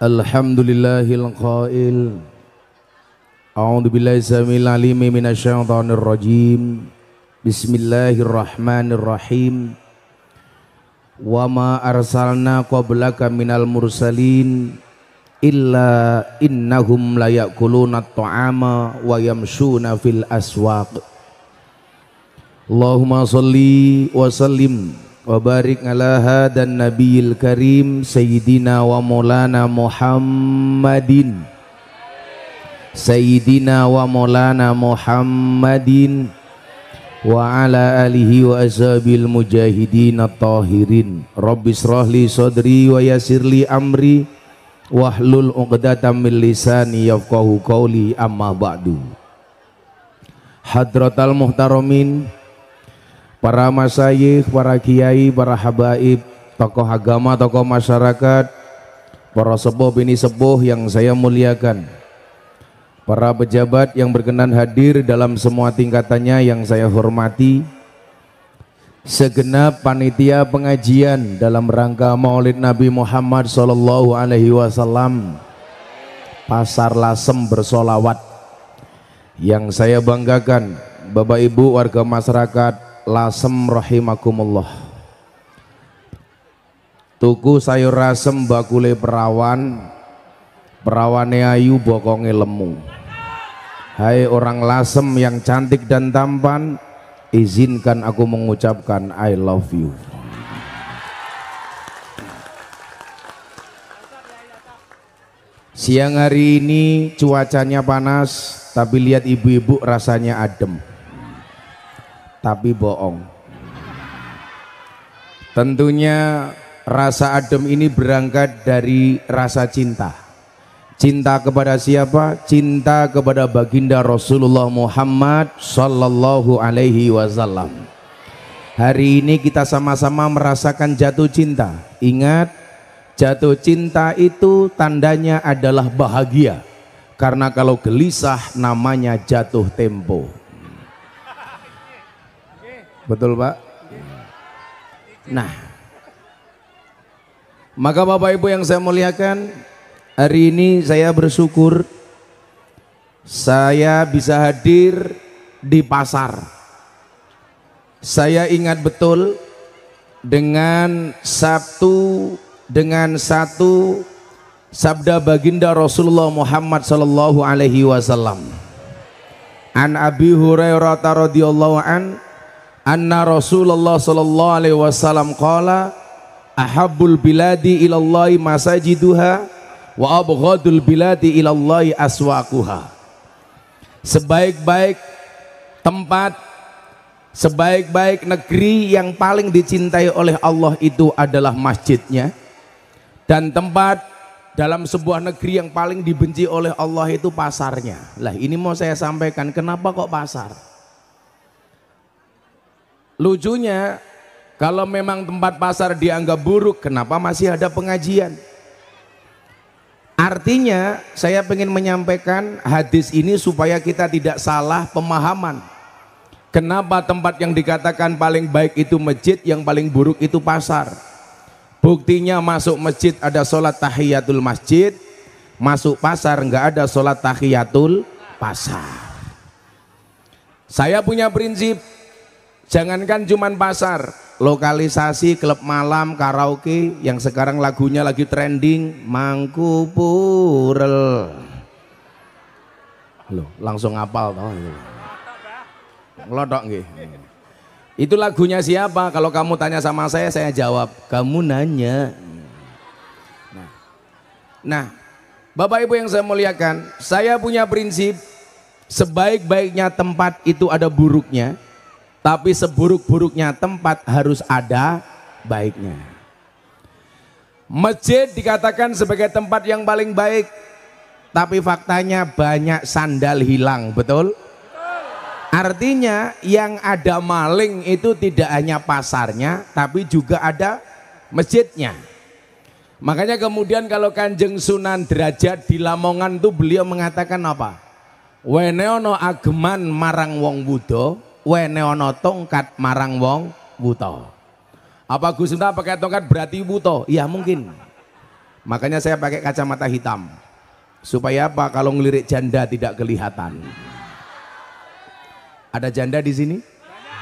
Alhamdulillahil qail A'udzu billahi samil alim minasyaitonir rajim Bismillahirrahmanirrahim Wa ma arsalna qablaka minal mursalin illa innahum layakuluna ta'ama wa yamshuna fil aswaq Allahumma salli wa sallim wa barik ala hadan nabiyil karim sayyidina wa maulana muhammadin sayyidina wa maulana muhammadin wa ala alihi wa azabil mujahidin at-tahirin rabbis rahli sodri wa yasirli amri wahlul uqdatan min lisani yafqahu qawli amma ba'du hadratal muhtaramin para masayikh, para kiai, para habaib, tokoh agama, tokoh masyarakat, para sepuh bini sepuh yang saya muliakan, para pejabat yang berkenan hadir dalam semua tingkatannya yang saya hormati, segenap panitia pengajian dalam rangka Maulid Nabi Muhammad Sallallahu Alaihi Wasallam, Pasar Lasem bersolawat yang saya banggakan, Bapak Ibu warga masyarakat lasem rahimakumullah tuku sayur rasem bakule perawan perawane ayu bokonge lemu hai orang lasem yang cantik dan tampan izinkan aku mengucapkan I love you siang hari ini cuacanya panas tapi lihat ibu-ibu rasanya adem tapi bohong. Tentunya rasa adem ini berangkat dari rasa cinta. Cinta kepada siapa? Cinta kepada baginda Rasulullah Muhammad sallallahu alaihi wasallam. Hari ini kita sama-sama merasakan jatuh cinta. Ingat, jatuh cinta itu tandanya adalah bahagia. Karena kalau gelisah namanya jatuh tempo. Betul Pak? Iya. Nah, maka Bapak Ibu yang saya muliakan, hari ini saya bersyukur saya bisa hadir di pasar. Saya ingat betul dengan Sabtu dengan satu sabda baginda Rasulullah Muhammad sallallahu alaihi wasallam. An Abi Hurairah radhiyallahu anhu anna Rasulullah sallallahu alaihi wasallam qala ahabbul biladi ilallahi masajiduha wa abghadul biladi ilallahi aswaquha sebaik-baik tempat sebaik-baik negeri yang paling dicintai oleh Allah itu adalah masjidnya dan tempat dalam sebuah negeri yang paling dibenci oleh Allah itu pasarnya lah ini mau saya sampaikan kenapa kok pasar Lucunya kalau memang tempat pasar dianggap buruk, kenapa masih ada pengajian? Artinya saya ingin menyampaikan hadis ini supaya kita tidak salah pemahaman. Kenapa tempat yang dikatakan paling baik itu masjid, yang paling buruk itu pasar. Buktinya masuk masjid ada sholat tahiyatul masjid, masuk pasar nggak ada sholat tahiyatul pasar. Saya punya prinsip, Jangankan cuman pasar, lokalisasi klub malam karaoke yang sekarang lagunya lagi trending Mangku Purel. Loh, langsung apal tau? Ngelodok nggih. Itu lagunya siapa? Kalau kamu tanya sama saya, saya jawab, kamu nanya. Nah, nah Bapak Ibu yang saya muliakan, saya punya prinsip sebaik-baiknya tempat itu ada buruknya, tapi seburuk-buruknya tempat harus ada baiknya. Masjid dikatakan sebagai tempat yang paling baik, tapi faktanya banyak sandal hilang, betul? Artinya yang ada maling itu tidak hanya pasarnya, tapi juga ada masjidnya. Makanya kemudian kalau Kanjeng Sunan Derajat di Lamongan itu beliau mengatakan apa? Weneono ageman marang wong budo wene ono tongkat marang wong buta. Apa Gus Miftah pakai tongkat berarti buta? Iya mungkin. Makanya saya pakai kacamata hitam. Supaya apa? Kalau ngelirik janda tidak kelihatan. Ada janda di sini? Banyak.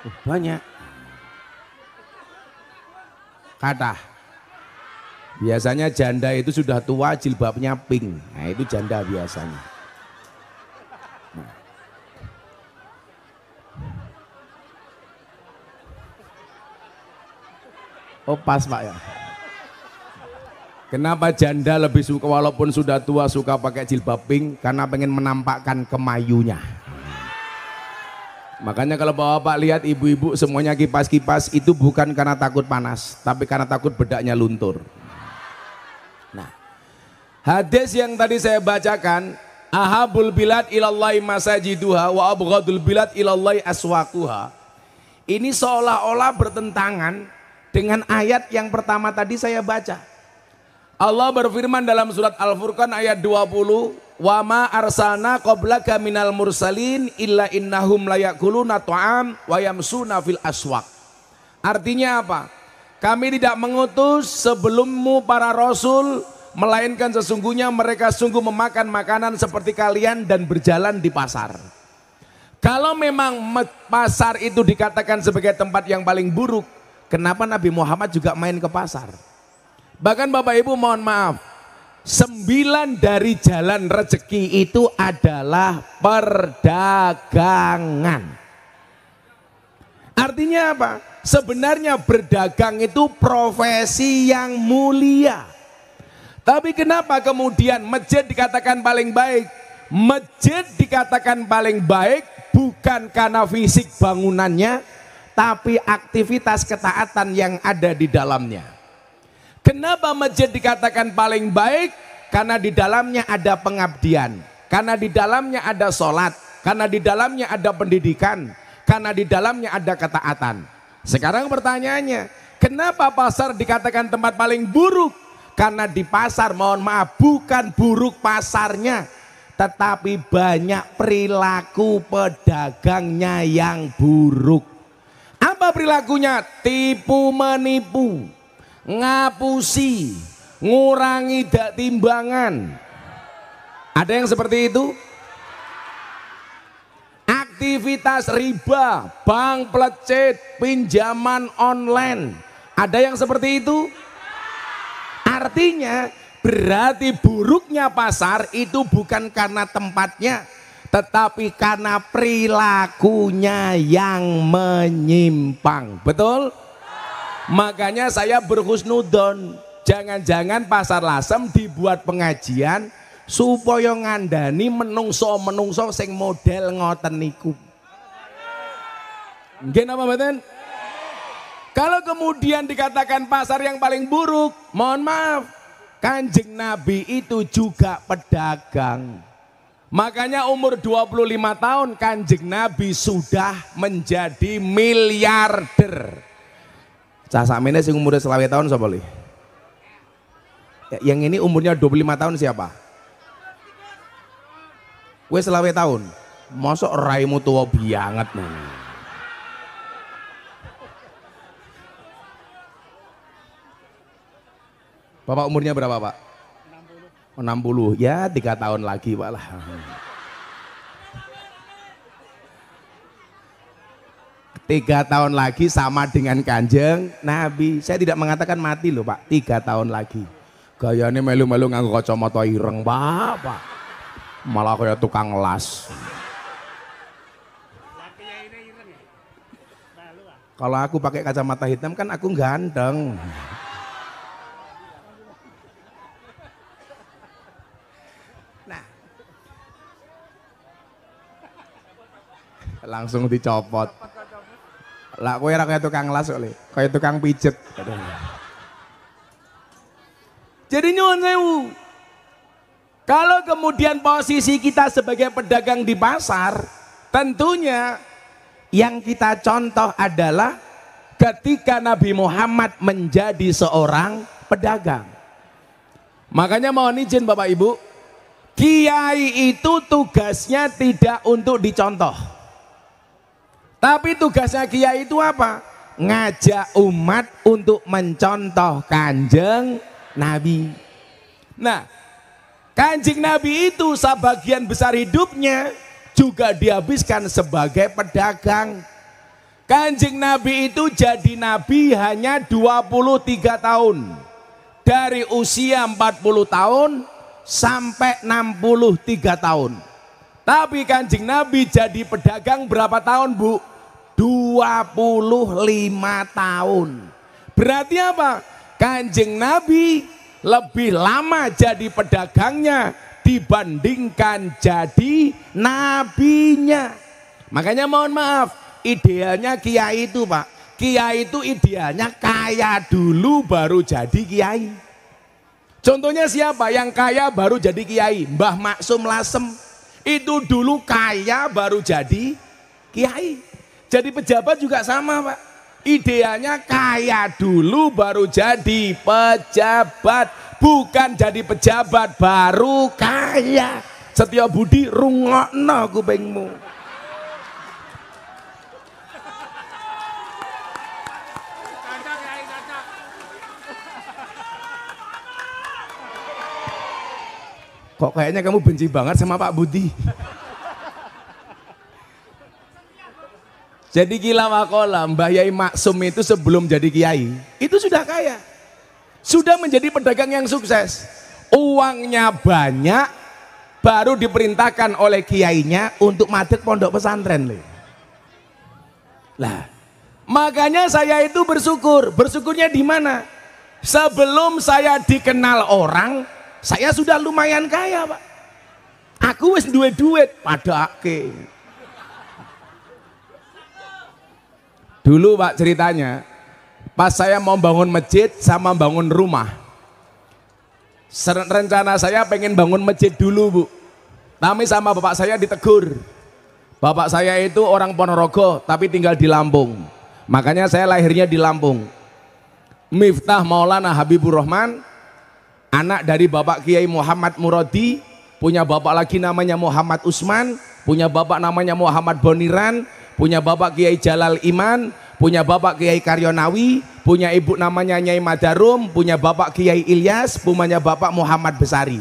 Banyak. Oh, banyak. Kata. Biasanya janda itu sudah tua jilbabnya pink. Nah, itu janda biasanya. Oh pas pak ya. Kenapa janda lebih suka walaupun sudah tua suka pakai jilbab pink? Karena pengen menampakkan kemayunya. Makanya kalau bapak lihat ibu-ibu semuanya kipas-kipas itu bukan karena takut panas, tapi karena takut bedaknya luntur. Nah, hadis yang tadi saya bacakan, ahabul bilad ilallahi masajiduha wa abghadul bilad ilallahi aswaquha. Ini seolah-olah bertentangan dengan ayat yang pertama tadi saya baca. Allah berfirman dalam surat Al-Furqan ayat 20, "Wa ma arsalna qablaka minal mursalin illa innahum layakuluna ta'am wa yamsuna fil aswaq." Artinya apa? Kami tidak mengutus sebelummu para rasul melainkan sesungguhnya mereka sungguh memakan makanan seperti kalian dan berjalan di pasar. Kalau memang pasar itu dikatakan sebagai tempat yang paling buruk, Kenapa Nabi Muhammad juga main ke pasar? Bahkan Bapak Ibu mohon maaf, sembilan dari jalan rezeki itu adalah perdagangan. Artinya apa? Sebenarnya berdagang itu profesi yang mulia. Tapi kenapa kemudian masjid dikatakan paling baik? Masjid dikatakan paling baik bukan karena fisik bangunannya, tapi aktivitas ketaatan yang ada di dalamnya. Kenapa masjid dikatakan paling baik? Karena di dalamnya ada pengabdian, karena di dalamnya ada sholat, karena di dalamnya ada pendidikan, karena di dalamnya ada ketaatan. Sekarang pertanyaannya, kenapa pasar dikatakan tempat paling buruk? Karena di pasar, mohon maaf, bukan buruk pasarnya, tetapi banyak perilaku pedagangnya yang buruk. Apa perilakunya? Tipu menipu, ngapusi, ngurangi dak timbangan. Ada yang seperti itu? Aktivitas riba, bank pelecet, pinjaman online. Ada yang seperti itu? Artinya berarti buruknya pasar itu bukan karena tempatnya, tetapi karena perilakunya yang menyimpang. Betul? Makanya saya berhusnudon. Jangan-jangan pasar lasem dibuat pengajian supaya ngandani menungso-menungso sing model ngoteniku mungkin apa, betul Kalau kemudian dikatakan pasar yang paling buruk, mohon maaf, Kanjeng Nabi itu juga pedagang. Makanya umur 25 tahun kanjeng Nabi sudah menjadi miliarder. Cah Samene sing umurnya selawe tahun sapa li? Yang ini umurnya 25 tahun siapa? Gue selawe tahun. Mosok raimu tua banget nih. Bapak umurnya berapa pak? 60 ya tiga tahun lagi pak lah tiga tahun lagi sama dengan kanjeng Nabi saya tidak mengatakan mati loh pak tiga tahun lagi ini melu-melu nganggo kacamata ireng pak pak malah kayak tukang las kalau aku pakai kacamata hitam kan aku ganteng langsung dicopot. Lah kowe ora kaya tukang las kok, kaya tukang pijet. Jadi nyuwun sewu. Kalau kemudian posisi kita sebagai pedagang di pasar, tentunya yang kita contoh adalah ketika Nabi Muhammad menjadi seorang pedagang. Makanya mohon izin Bapak Ibu, kiai itu tugasnya tidak untuk dicontoh. Tapi tugasnya kiai itu apa? Ngajak umat untuk mencontoh kanjeng Nabi. Nah, kanjeng Nabi itu sebagian besar hidupnya juga dihabiskan sebagai pedagang. Kanjeng Nabi itu jadi nabi hanya 23 tahun. Dari usia 40 tahun sampai 63 tahun. Tapi kanjeng Nabi jadi pedagang berapa tahun bu? 25 tahun. Berarti apa? Kanjeng Nabi lebih lama jadi pedagangnya dibandingkan jadi nabinya. Makanya mohon maaf, idealnya kiai itu pak. Kiai itu idealnya kaya dulu baru jadi kiai. Contohnya siapa yang kaya baru jadi kiai? Mbah Maksum Lasem itu dulu kaya baru jadi kiai. Jadi pejabat juga sama Pak. Ideanya kaya dulu baru jadi pejabat. Bukan jadi pejabat baru kaya. Setia budi rungokno kupingmu. Kok kayaknya kamu benci banget sama Pak Budi? Jadi gila makola, Mbah Yai Maksum itu sebelum jadi kiai, itu sudah kaya. Sudah menjadi pedagang yang sukses. Uangnya banyak, baru diperintahkan oleh kiainya untuk madek pondok pesantren. Lah, makanya saya itu bersyukur. Bersyukurnya di mana? Sebelum saya dikenal orang, saya sudah lumayan kaya, Pak. Aku wis duit duit ke. Dulu Pak ceritanya, pas saya mau bangun masjid sama bangun rumah. Rencana saya pengen bangun masjid dulu, Bu. Tapi sama bapak saya ditegur. Bapak saya itu orang Ponorogo tapi tinggal di Lampung. Makanya saya lahirnya di Lampung. Miftah Maulana Habibur Rahman anak dari Bapak Kiai Muhammad Muradi, punya bapak lagi namanya Muhammad Usman, punya bapak namanya Muhammad Boniran, punya bapak Kiai Jalal Iman, punya bapak Kiai Karyonawi, punya ibu namanya Nyai Madarum, punya bapak Kiai Ilyas, punya bapak Muhammad Besari.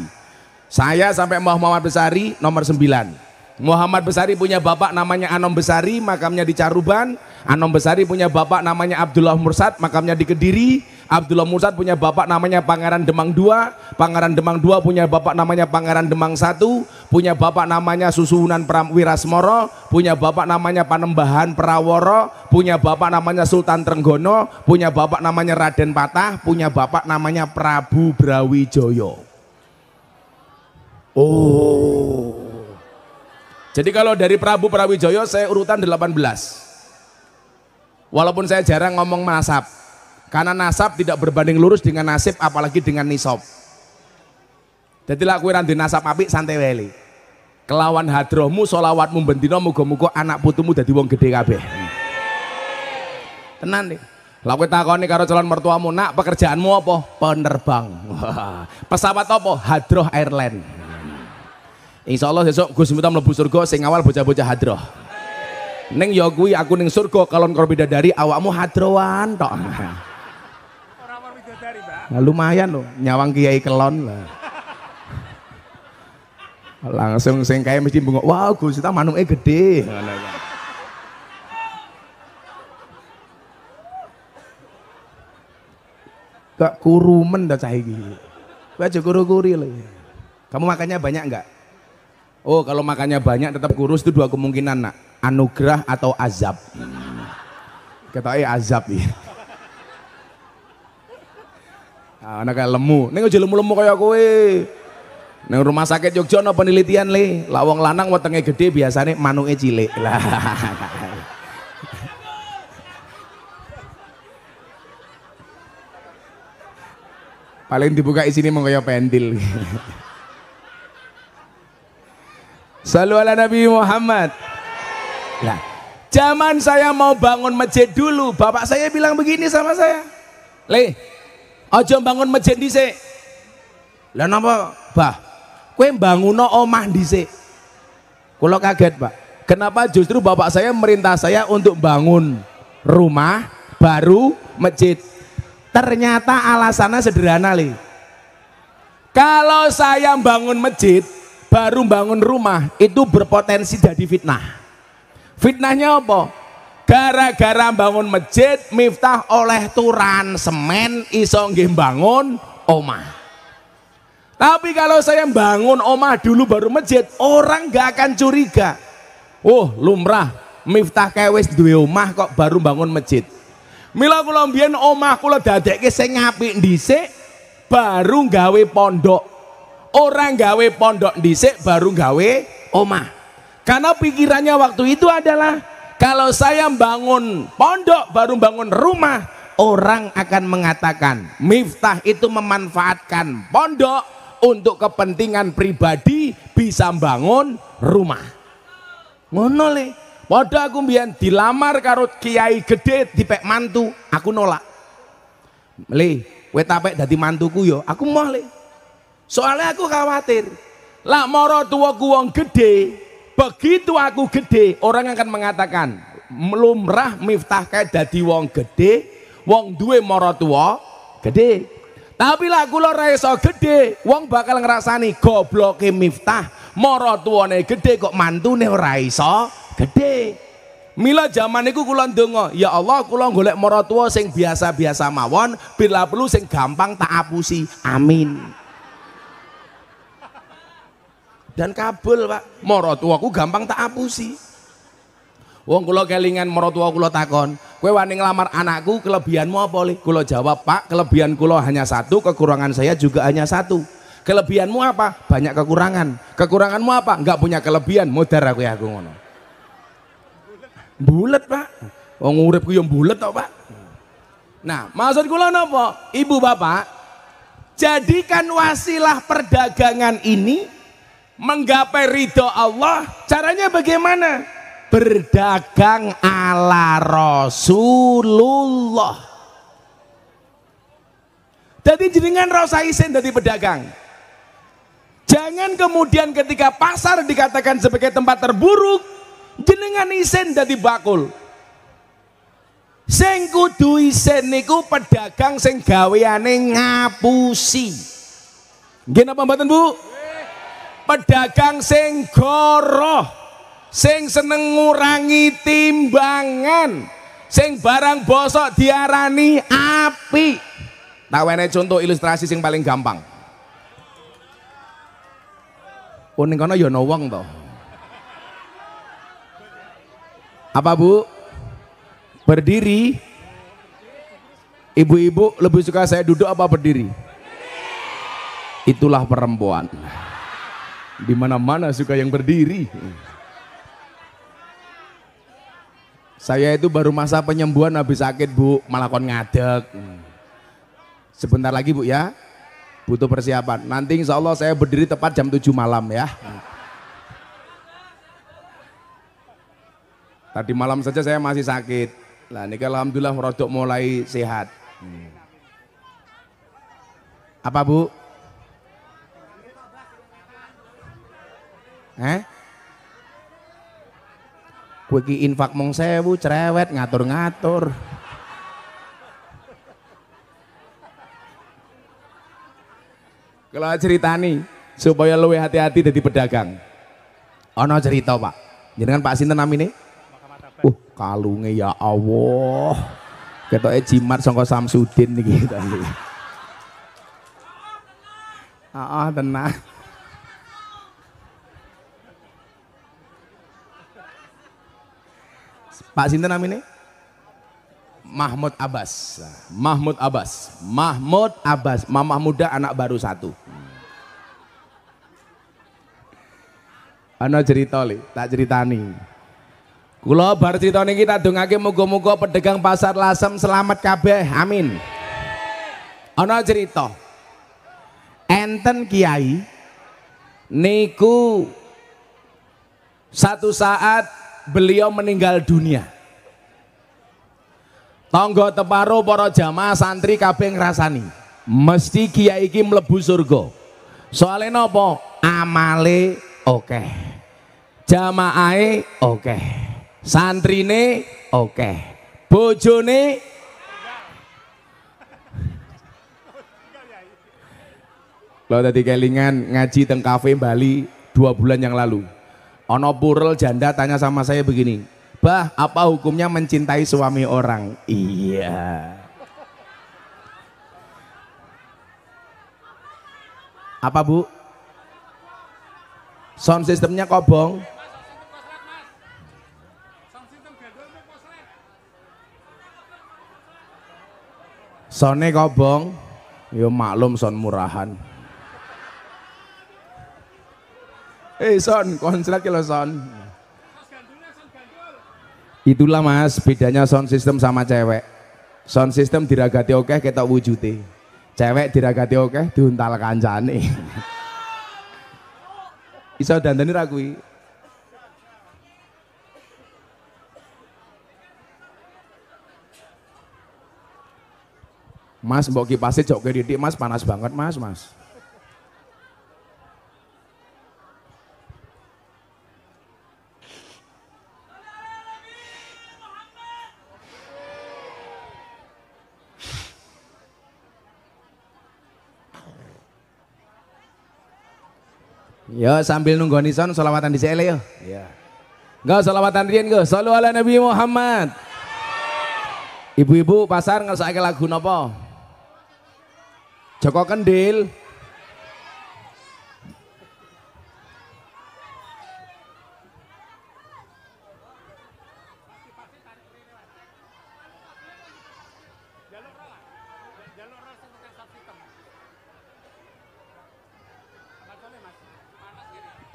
Saya sampai Muhammad Besari nomor 9. Muhammad Besari punya bapak namanya Anom Besari, makamnya di Caruban. Anom Besari punya bapak namanya Abdullah Mursad, makamnya di Kediri. Abdullah Mursad punya bapak namanya Pangeran Demang II, Pangeran Demang II punya bapak namanya Pangeran Demang I, punya bapak namanya Susunan Wirasmoro, punya bapak namanya Panembahan Praworo, punya bapak namanya Sultan Trenggono, punya bapak namanya Raden Patah, punya bapak namanya Prabu Brawijoyo. Oh. Jadi kalau dari Prabu Prawijoyo saya urutan 18. Walaupun saya jarang ngomong nasab. Karena nasab tidak berbanding lurus dengan nasib apalagi dengan nisab. Jadi lak kowe nasab apik santai weli. Kelawan hadrohmu sholawatmu, bendino muga-muga anak putumu dadi wong gede kabeh. Tenan nih. Lah kowe takoni karo calon mertuamu, "Nak, pekerjaanmu apa?" "Penerbang." "Pesawat apa?" "Hadroh Airline." Insya Allah besok Gus Miftah melebu surga sing awal bocah-bocah hadroh. Neng ya kuwi aku ning surga kalon karo dari awakmu hadrowan tok. Ora mau bidadari, Mbak. Nah, lumayan loh, nyawang kiai kelon lah. Langsung sing kae mesti bengok, "Wow, Gus Miftah manuke gede." Kak kurumen dah cah iki. Kowe aja kuru-kuri lho. Kamu makannya banyak enggak? Oh, kalau makannya banyak tetap kurus itu dua kemungkinan, Nak. Anugerah atau azab. Kata eh azab ya. Nah, kayak lemu. neng aja lemu-lemu kayak kowe. Neng rumah sakit Jogja nopo penelitian le, lawang lanang wetenge gede biasane manuke cilik. Lah. Paling dibuka isinya mau kayak pentil. Salu ala Nabi Muhammad. Nah, zaman saya mau bangun masjid dulu, bapak saya bilang begini sama saya. Le, ojo bangun masjid di sini. Lah napa, Bah? bangun no omah sini. Kulo kaget, Pak. Kenapa justru bapak saya merintah saya untuk bangun rumah baru masjid. Ternyata alasannya sederhana, Le. Kalau saya bangun masjid, baru bangun rumah itu berpotensi jadi fitnah fitnahnya apa? gara-gara bangun masjid Miftah oleh turan semen iso nggih bangun omah tapi kalau saya bangun omah dulu baru masjid orang gak akan curiga oh lumrah Miftah kewis duwe omah kok baru bangun masjid Mila kula mbiyen omah kula dadekke sing apik dhisik baru gawe pondok Orang gawe pondok dhisik baru gawe oma. Karena pikirannya waktu itu adalah kalau saya bangun pondok baru bangun rumah, orang akan mengatakan Miftah itu memanfaatkan pondok untuk kepentingan pribadi bisa bangun rumah. Ngono le. Padha aku mbiyen dilamar karo kiai gede dipek mantu, aku nolak. Le, kowe tapek dadi mantuku yo, aku mau le. Soalnya aku khawatir, lah moro tua wong gede, begitu aku gede, orang akan mengatakan melumrah miftah kayak dadi wong gede, wong duwe moro tua gede. Tapi lah kula raiso gede, wong bakal ngerasani gobloke miftah, moro tuane gede kok mantune ne raiso gede. Mila zaman itu kulon dongo, ya Allah kulon golek tua sing biasa-biasa mawon, bila perlu sing gampang tak apusi. Amin dan kabel pak morotuaku gampang tak apusi wong kulo kelingan morotua kulo takon kue wani ngelamar anakku kelebihanmu apa li? kulo jawab pak kelebihan kulo hanya satu kekurangan saya juga hanya satu kelebihanmu apa? banyak kekurangan kekuranganmu apa? enggak punya kelebihan modar aku ya aku ngono bulat pak wong uripku yang bulat tau pak nah maksud kulo nopo ibu bapak jadikan wasilah perdagangan ini menggapai ridho Allah caranya bagaimana berdagang ala Rasulullah jadi jenengan rasa isin dari pedagang jangan kemudian ketika pasar dikatakan sebagai tempat terburuk jenengan isin dari bakul sing kudu isin niku pedagang sing gaweane ngapusi nggih napa Bu pedagang sing goroh, sing seneng ngurangi timbangan, sing barang bosok diarani api. Tak wene contoh ilustrasi sing paling gampang. Uning oh, kono ya ono wong to. Apa Bu? Berdiri. Ibu-ibu lebih suka saya duduk apa berdiri? Itulah perempuan. Di mana-mana suka yang berdiri. Saya itu baru masa penyembuhan habis sakit bu, malah kon ngadek. Sebentar lagi bu ya, butuh persiapan. Nanti insya Allah saya berdiri tepat jam 7 malam ya. Tadi malam saja saya masih sakit. Nah ini alhamdulillah rodok mulai sehat. Apa bu? Eh? Kue ki infak mong sewu, cerewet, ngatur-ngatur. Kalau ceritani supaya lu hati-hati jadi pedagang. Ono cerita pak, kan Pak Sinten ini Uh, kalunge ya Allah. e jimat sangka Samsudin nih ah ah tenang. Pak Sinten namanya Mahmud Abbas. Mahmud Abbas. Mahmud Abbas. Mama muda anak baru satu. Hmm. Ana cerita li, tak ceritani. Kula bar cerita niki tak dongake muga-muga pedagang pasar lasem selamat kabeh. Amin. Ana cerita. Enten kiai niku satu saat beliau meninggal dunia. Tonggo teparo para jamaah santri kabeh ngrasani. Mesti kiai iki mlebu surga. Soale nopo Amale oke. Okay. Jamaahe oke. Okay. Santrine oke. Okay. Bojone Lo tadi kelingan ngaji teng kafe Bali dua bulan yang lalu. Ono burel janda tanya sama saya begini, bah apa hukumnya mencintai suami orang? Iya. Apa bu? Sound sistemnya kobong. Sone kobong. Yo ya, maklum son murahan. Eh hey Son, konslet lo Son. Itulah mas, bedanya sound system sama cewek. Sound system diragati oke kita wujudi. Cewek diragati oke diuntal kancane. Iso dandani ragui. Mas mbok kipasnya e jok ke didik mas panas banget mas mas. Ya sambil nunggu son selawatan di sele yo. Ya. Iya. Enggak selawatan riyen go. Shallu ala Nabi Muhammad. Ibu-ibu pasar ngersake lagu napa? Joko Kendil.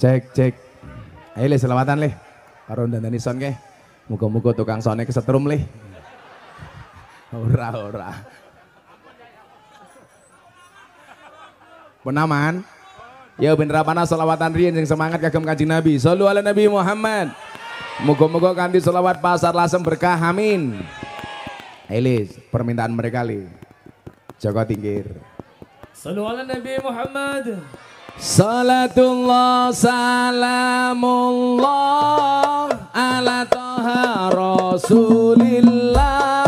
Cek cek. Ayo le selawatan le. Karo dan son ke. muka muka tukang sonnya kesetrum le. Ora ora. Penaman. Ya apa rapana selawatan rin yang semangat kagum kaji Nabi. selalu ala Nabi Muhammad. muka muka kanti selawat pasar lasem berkah. Amin. Elis, permintaan mereka li. Joko Tinggir. Shallu ala Nabi Muhammad. Salatullah salamullah ala toha rasulillah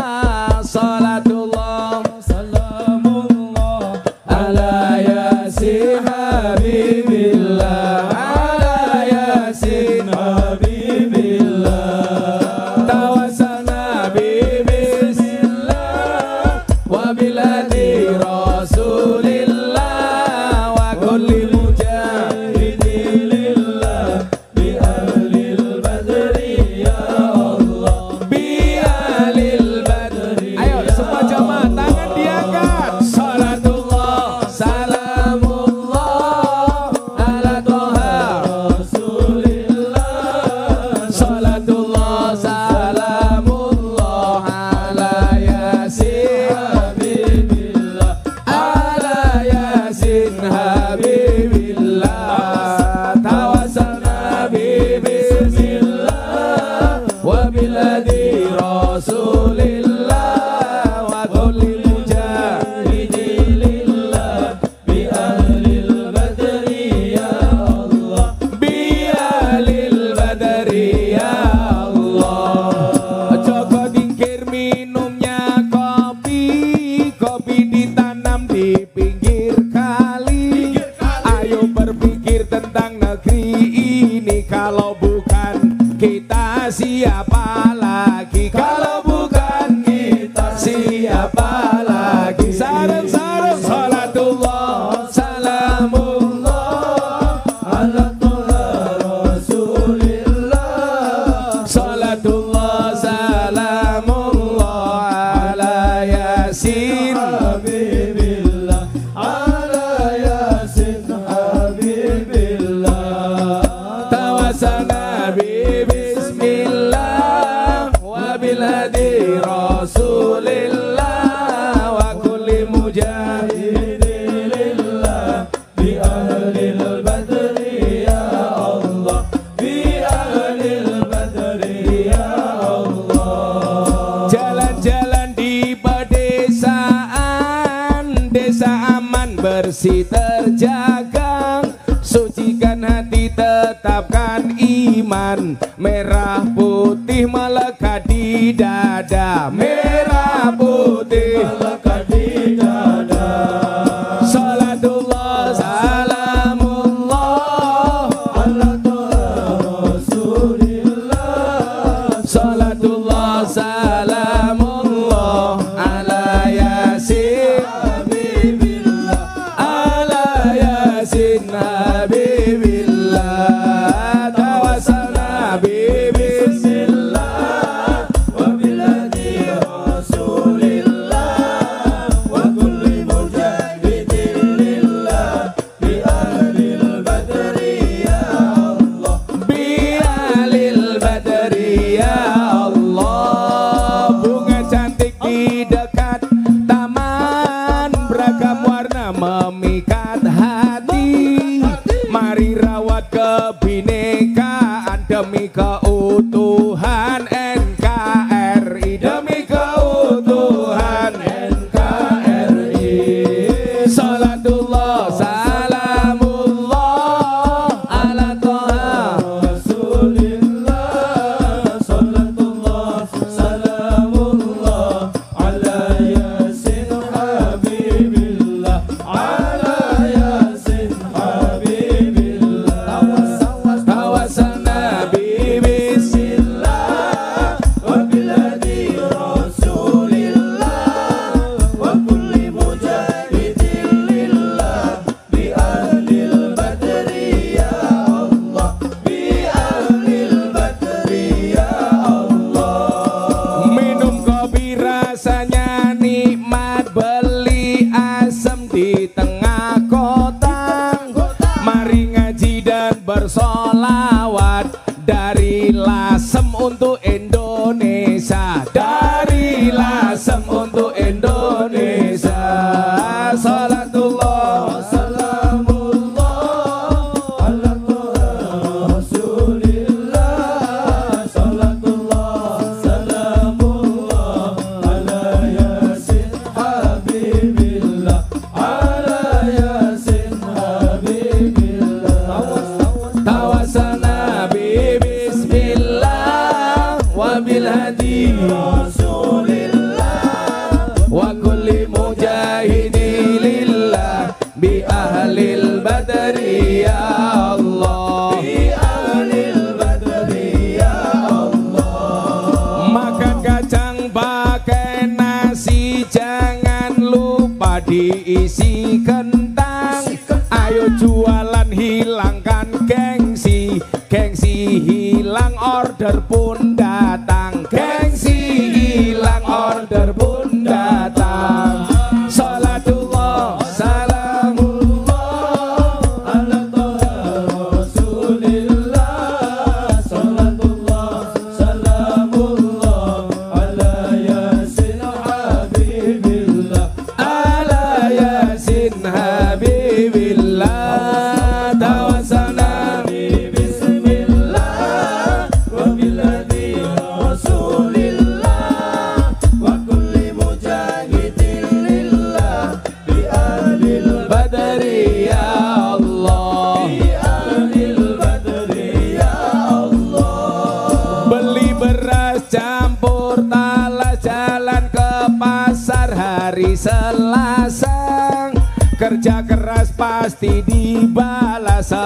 bersih terjaga Sucikan hati tetapkan iman Merah putih melekat di dada Merah putih melekat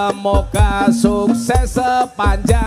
Semoga sukses sepanjang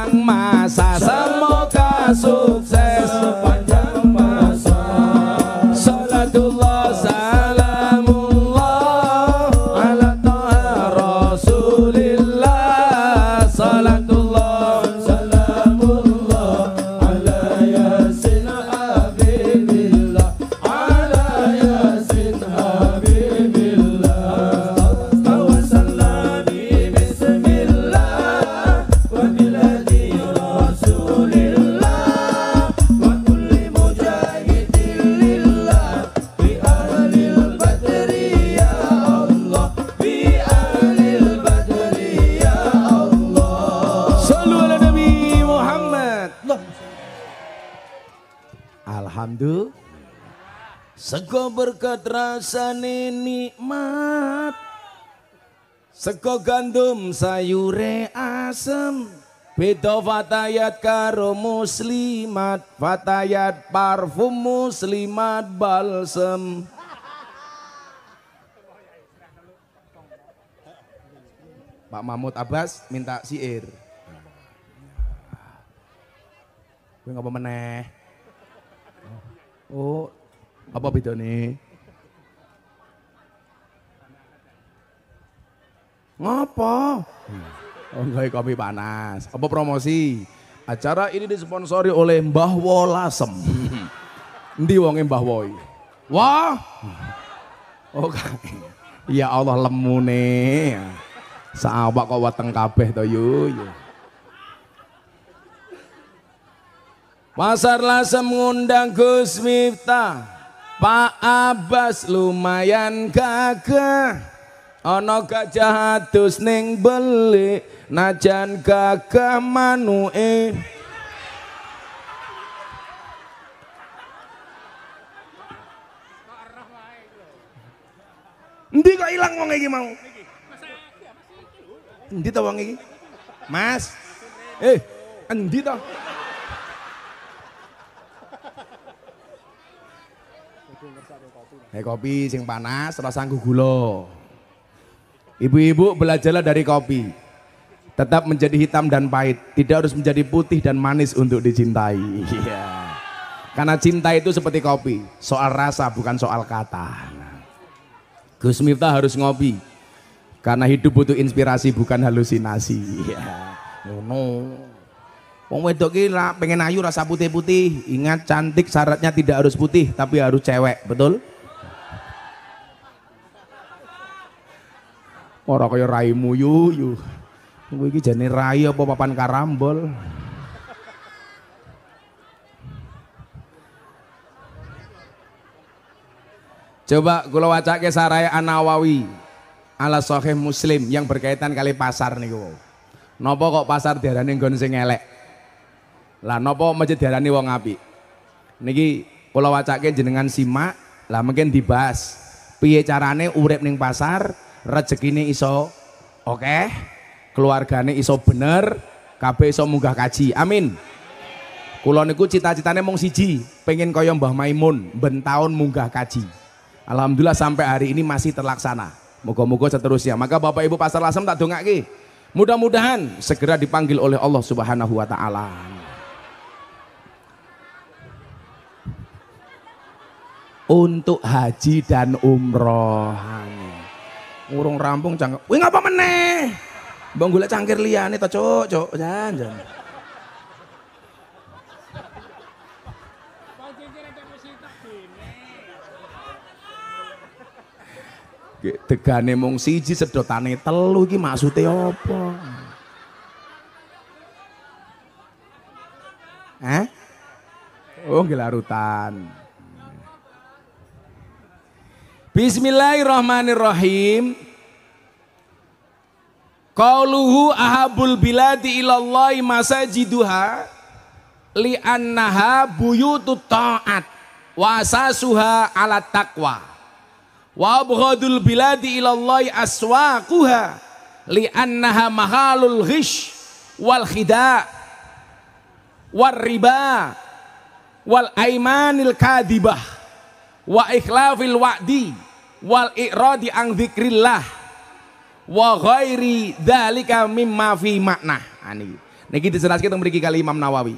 rasane nikmat seko gandum sayure asem beda fatayat karo muslimat fatayat parfum muslimat balsem Pak Mahmud Abbas minta siir. Gue ngapa meneh? Oh, apa bedanya? Ngapa? Hmm. Oh, enggak kopi panas. Apa promosi? Acara ini disponsori oleh Mbah Wolasem. Ndi wonge Mbah Woi. Wah. Hmm. oke oh, ya Allah lemune. Sawak kok weteng kabeh to yu. Ya. Pasar Lasem ngundang Gus Miftah. Pak Abbas lumayan gagah. Ono gajah atus ning beli najan gagah manuke Ndi kok ilang wong iki mau? Ndi to wong iki? Mas. Eh, endi to? Eh kopi sing panas rasa gula. Ibu-ibu belajarlah dari kopi. Tetap menjadi hitam dan pahit, tidak harus menjadi putih dan manis untuk dicintai. Iya. Karena cinta itu seperti kopi, soal rasa bukan soal kata. Gus Miftah harus ngopi. Karena hidup butuh inspirasi bukan halusinasi. Iya. Nono, Wong wedok ki pengen ayu rasa putih-putih. Ingat cantik syaratnya tidak harus putih tapi harus cewek, betul? Ora kaya raimu yu yu. Kowe iki jane rai apa papan karambol? Coba kula wacake sarai Anawawi ala sahih Muslim yang berkaitan kali pasar niku. Nopo kok pasar diarani nggon sing elek? Lah nopo masjid diarani wong api. Niki kula wacake jenengan simak, lah mungkin dibahas piye carane urip ning pasar, rezekine iso oke, okay. keluargane iso bener, kabeh iso munggah kaji. Amin. Kula niku cita-citane mung siji, pengen kaya Mbah Maimun, ben taun munggah kaji. Alhamdulillah sampai hari ini masih terlaksana. Moga-moga seterusnya. Maka Bapak Ibu Pasar Lasem tak dongake. Mudah-mudahan segera dipanggil oleh Allah Subhanahu wa taala. Untuk haji dan umroh. Ngurung rampung cangkem. Wih ngapa meneh? Bang gula cangkir liane ta, cok cok Jan, jan. Degane mung siji sedotane telu iki maksude apa? Hah? Oh, gelarutan. Bismillahirrahmanirrahim. Qauluhu ahabul biladi ilallahi masajiduha li'annaha buyutu ta'at wa asasuha ala taqwa wa abghadul biladi ilallahi aswaquha li'annaha mahalul ghish wal khida wal riba wal aimanil kadibah wa ikhlafil wa'di wal iqradi ang dzikrillah wa ghairi dzalika mimma fi makna ah, niki niki dijelaske teng mriki kali Imam Nawawi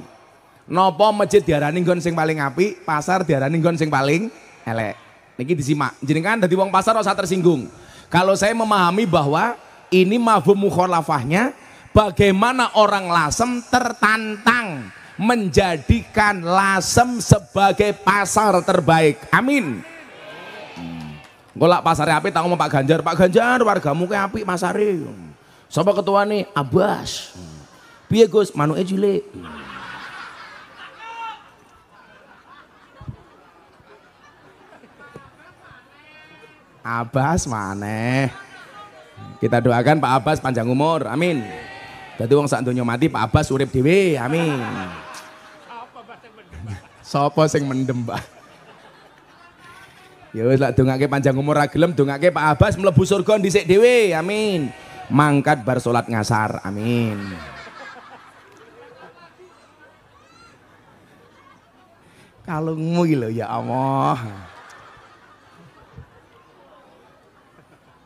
napa masjid diarani nggon sing paling apik pasar diarani nggon sing paling elek niki disimak jenengan dadi wong pasar ora tersinggung kalau saya memahami bahwa ini mafhum mukhalafahnya bagaimana orang lasem tertantang menjadikan Lasem sebagai pasar terbaik. Amin. Hmm. Golak pasar api tahu Pak Ganjar, Pak Ganjar wargamu muka api pasare. Sapa ketua nih? Abbas. Hmm. Piye Gus, Manu Ejile. Hmm. Abbas mana? Kita doakan Pak Abbas panjang umur. Amin. Tadi uang saat donya mati Pak Abbas urip dhewe. Amin. Sapa sing mendem, Pak? Ya wis lak dongake panjang umur ra gelem dongake Pak Abbas mlebu surga dhisik dhewe. Amin. Mangkat bar salat ngasar. Amin. Kalungmu lho ya Allah.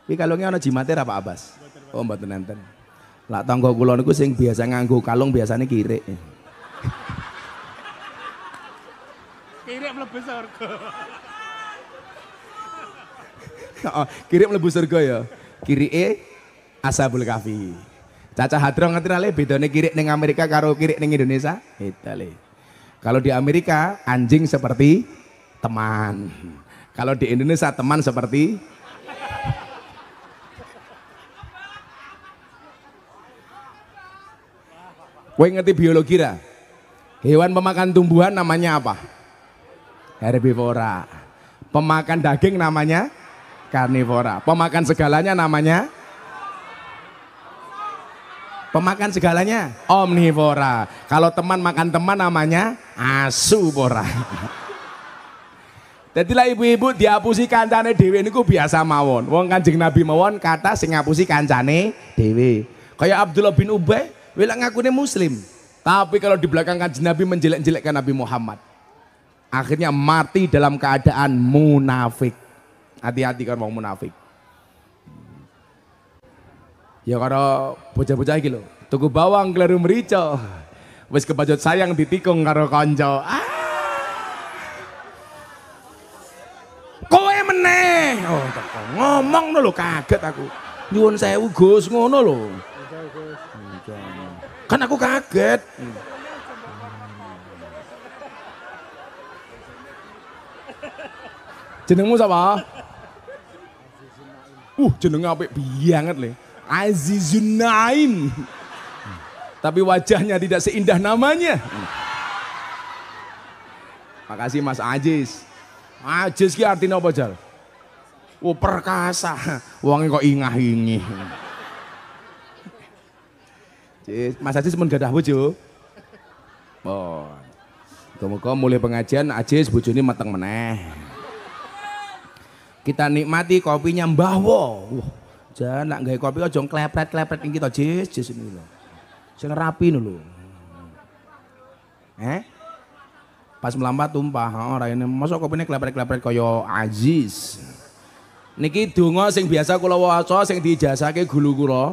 Iki kalungnya ana jimate ra Pak Abbas? Oh mboten nenten. Lak tangga kula niku sing biasa nganggo kalung biasane kirik kirim lebih surga. Oh, kiri mlebu surga ya. Kiri E, Asabul Kafi. Caca Hadro ngerti nale bedane kiri neng Amerika karo kiri neng Indonesia? Itali. Kalau di Amerika anjing seperti teman. Kalau di Indonesia teman seperti Kau ngerti biologi lah. Hewan pemakan tumbuhan namanya apa? herbivora. Pemakan daging namanya karnivora. Pemakan segalanya namanya Pemakan segalanya omnivora. Kalau teman makan teman namanya asubora. Dadilah ibu-ibu diapusi kancane ini ku biasa mawon. Wong Kanjeng Nabi mawon kata sing ngapusi kancane dewi. Kayak Abdullah bin Ubay, bilang ngaku ini muslim. Tapi kalau di belakang Kanjeng Nabi menjelek-jelekkan Nabi Muhammad akhirnya mati dalam keadaan munafik. Hati-hati kan mau munafik. Ya kalau bocah-bocah iki lho, tuku bawang kleru merica. Wis kebajot sayang ditikung karo kanca. Ah. Kowe meneh. Oh, teko. Ngomong lho kaget aku. Nyuwun sewu Gus ngono lho. Kan aku kaget. Hmm. Jenengmu siapa? Uh, jeneng apa? banget le. Azizun Tapi wajahnya tidak seindah namanya. Makasih Mas Aziz. Aziz ki artinya apa, Jal? Oh, perkasa. Wangi kok ingah ini. Mas Aziz pun gadah bojo. Oh, Kamu mulai pengajian Aziz ini mateng meneh. Kita nikmati kopinya Mbah Wo. Wah, jangan nak gawe kopi aja klepret-klepret ini kita jis jis ini loh. Sing rapi nulu. Eh? Pas melambat tumpah orang ini masuk kopinya klepret-klepret koyo Aziz. Niki dungo sing biasa kula waca sing diijasake gulu kula.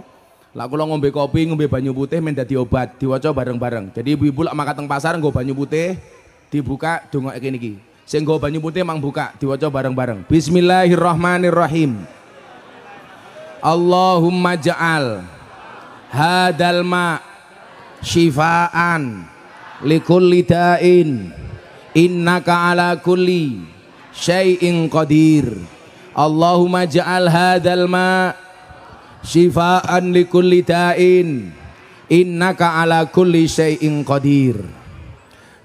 Lah kulo ngombe kopi, ngombe banyu putih men dadi obat, diwaca bareng-bareng. Jadi ibu-ibu lak makateng pasar nggo banyu putih dibuka dongo iki niki. Sing nggo banyu putih mang buka, diwaca bareng-bareng. Bismillahirrahmanirrahim. Allahumma ja'al hadal ma syifaan likulli da'in innaka ala kulli syai'in qadir. Allahumma ja'al hadal ma syifaan likulli da'in innaka ala kulli syai'in qadir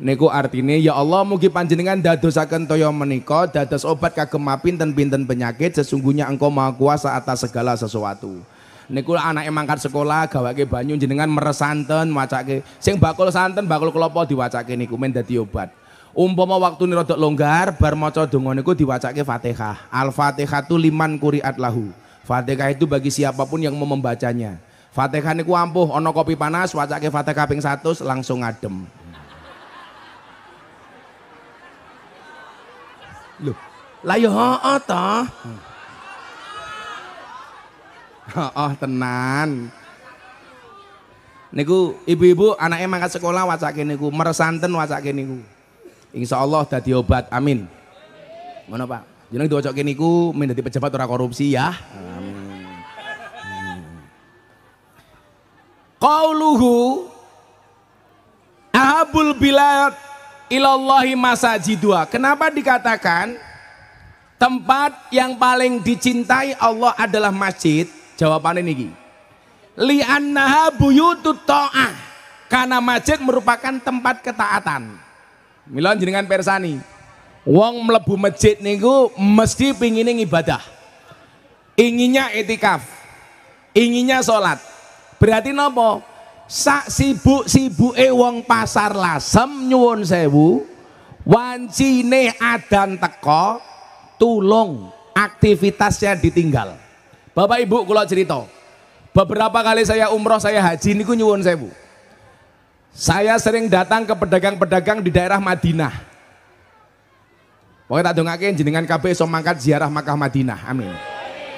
niku artine ya Allah mugi panjenengan dadosaken toyo menika dados obat kagem dan pinten penyakit sesungguhnya engkau maha kuasa atas segala sesuatu niku anake mangkat sekolah gawake banyu jenengan meresanten wacake sing bakul santen bakul kelopo diwacake niku men dadi obat umpama waktu ini rodok longgar bar maca donga niku diwacake Fatihah al fatihah tu liman kuriat lahu Fatihah itu bagi siapapun yang mau membacanya Fatihah niku ampuh ana kopi panas wacake Fatihah ping 100 langsung adem Loh, lah ya heeh ta. Heeh tenan. Niku ibu-ibu anaknya mangkat sekolah kene niku, meresanten kene niku. Insyaallah dadi obat. Amin. Ngono, Pak. Jeneng kene niku men dadi pejabat ora korupsi ya. Amin. Qauluhu ahabul bilad ilallahi masajidua. Kenapa dikatakan tempat yang paling dicintai Allah adalah masjid? Jawabannya niki. Li'annaha buyutut ta'ah. Karena masjid merupakan tempat ketaatan. Milan jenengan persani. Wong melebu masjid niku mesti pingin ibadah. Inginnya etikaf. Inginnya sholat. Berarti nopo? sak sibuk e wong pasar lasem nyuwun sewu wancine adan teko tulung aktivitasnya ditinggal Bapak Ibu kalau cerita beberapa kali saya umroh saya haji ini ku nyuwun sewu saya sering datang ke pedagang-pedagang di daerah Madinah pokoknya tak dongake jenengan KB so mangkat ziarah Makkah Madinah amin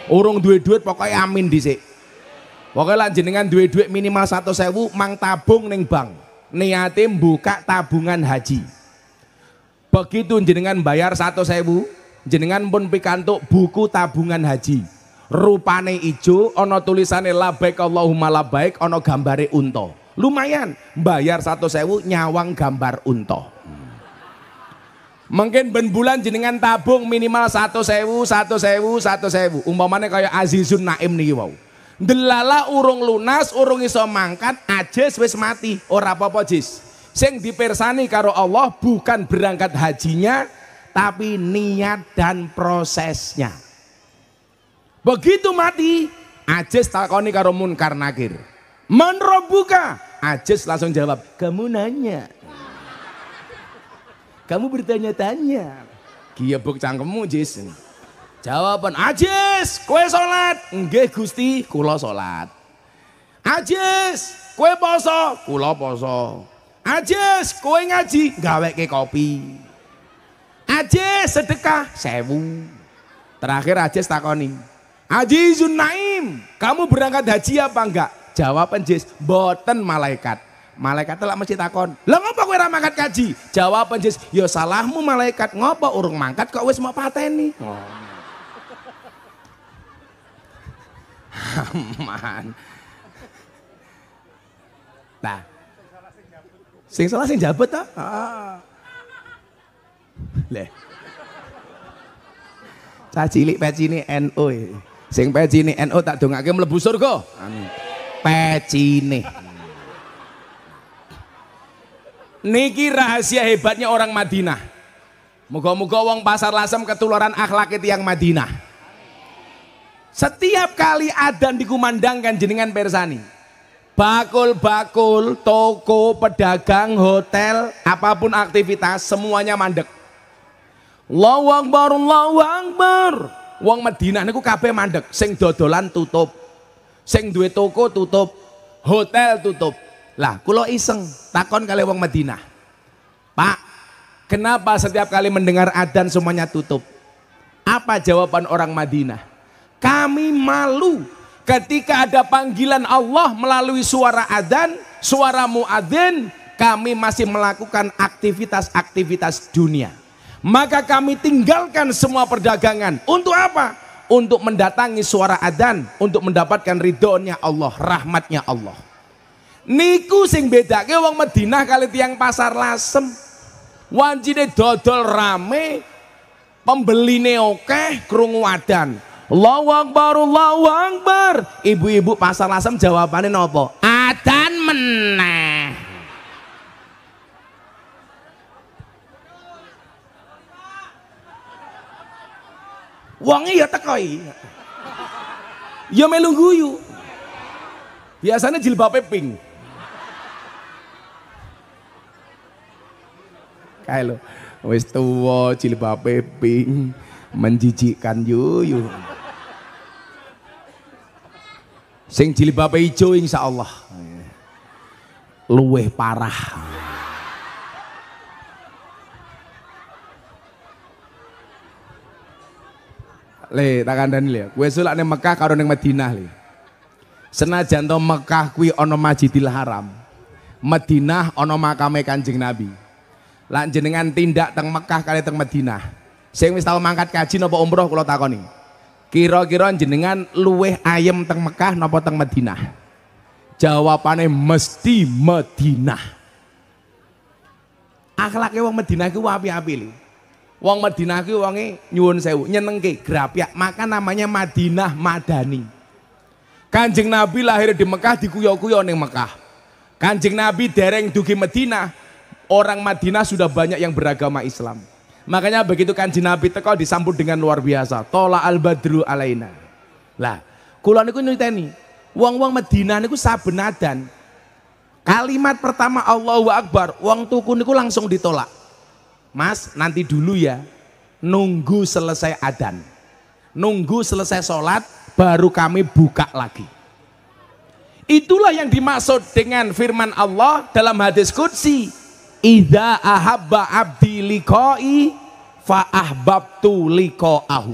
urung duit-duit pokoknya amin disik Pokoknya lan jenengan duit-duit minimal satu sewu mang tabung neng bank. niatin buka tabungan haji. Begitu jenengan bayar satu sewu, jenengan pun pikantuk buku tabungan haji. Rupane ijo, ono tulisane labaik Allahumma baik ono gambare unto. Lumayan, bayar satu sewu nyawang gambar unto. Mungkin ben bulan jenengan tabung minimal satu sewu, satu sewu, satu sewu. Umpamane kayak Azizun Naim nih wow. Delala urung lunas, urung iso mangkat, ajes wis mati, ora apa-apa jis. Sing dipersani karo Allah bukan berangkat hajinya, tapi niat dan prosesnya. Begitu mati, ajes takoni karo munkar nakir. buka, ajes langsung jawab, kamu nanya. Kamu bertanya-tanya. Kiyebuk cangkemmu jis. Jawaban, Ajis, kue sholat. Nggih Gusti, kulo sholat. Ajis, kue poso, kulo poso. Ajis, kue ngaji, ke kopi. Ajis, sedekah, sewu. Terakhir Ajis takoni. Ajis, Naim, kamu berangkat haji apa enggak? Jawaban Jis, boten malaikat. Malaikat telah masjid takon. Lah ngapa kowe ora kaji? Jawaban Jis, ya salahmu malaikat. Ngapa urung mangkat kok wis mau pateni? Oh. aman. Nah, sing salah sing jabut ta? Ah. Leh. Cah cilik pecine NU. E. Sing ini NU tak dongake mlebu surga. Amin. Pecine. Niki rahasia hebatnya orang Madinah. Moga-moga wong pasar lasem ketularan akhlak itu yang Madinah. Setiap kali adan dikumandangkan jenengan Persani. Bakul-bakul, toko, pedagang, hotel, apapun aktivitas semuanya mandek. Lawang Akbar, lawang Akbar. Wong Medina niku kabeh mandek, sing dodolan tutup. Sing duwe toko tutup, hotel tutup. Lah, kulo iseng takon kali wong Medina Pak, kenapa setiap kali mendengar adan semuanya tutup? Apa jawaban orang Madinah? Kami malu ketika ada panggilan Allah melalui suara adzan, suara muadzin, kami masih melakukan aktivitas-aktivitas dunia. Maka kami tinggalkan semua perdagangan. Untuk apa? Untuk mendatangi suara adzan, untuk mendapatkan ridhonya Allah, rahmatnya Allah. Niku sing ke wong Medina kali tiang pasar lasem. wanjine dodol rame, pembeli neokeh krungu wadan. Allahu Akbar, Allahu Akbar. Ibu-ibu pasar lasem jawabannya nopo? Adan meneh. wangi ya tekoi. Ya melu guyu. Biasanya jilbabnya pink. Kayak lo, wis tuwa jilbabe pink menjijikkan yuyu sing jilbabe ijo insyaallah luweh parah Le, tak kandani le. Kue sulak neng Mekah karo neng Madinah le. Senajan to Mekah kui ono Masjidil Haram. Madinah ono makame Kanjeng Nabi. Lan jenengan tindak teng Mekah kali teng Madinah. Sing wis tau mangkat kaji napa umroh kula takoni. Kira-kira jenengan luweh ayem teng Mekah napa teng Madinah? Jawabane mesti Madinah. Akhlake wong Madinah ku apik-apik lho. Wong Madinah ki wonge nyuwun sewu, nyenengke, grapyak, maka namanya Madinah Madani. Kanjeng Nabi lahir di Mekah dikuyo-kuyo ning Mekah. Kanjeng Nabi dereng dugi Madinah, orang Madinah sudah banyak yang beragama Islam. Makanya begitu kanji Nabi teko disambut dengan luar biasa. Tola al badru alaina. Lah, kula niku nyuteni. wong-wong Madinah niku saben adan kalimat pertama Allahu Akbar, wong tuku niku langsung ditolak. Mas, nanti dulu ya. Nunggu selesai adan. Nunggu selesai sholat, baru kami buka lagi. Itulah yang dimaksud dengan firman Allah dalam hadis Qudsi Iza ahabba abdi likoi fa ahbabtu likoahu.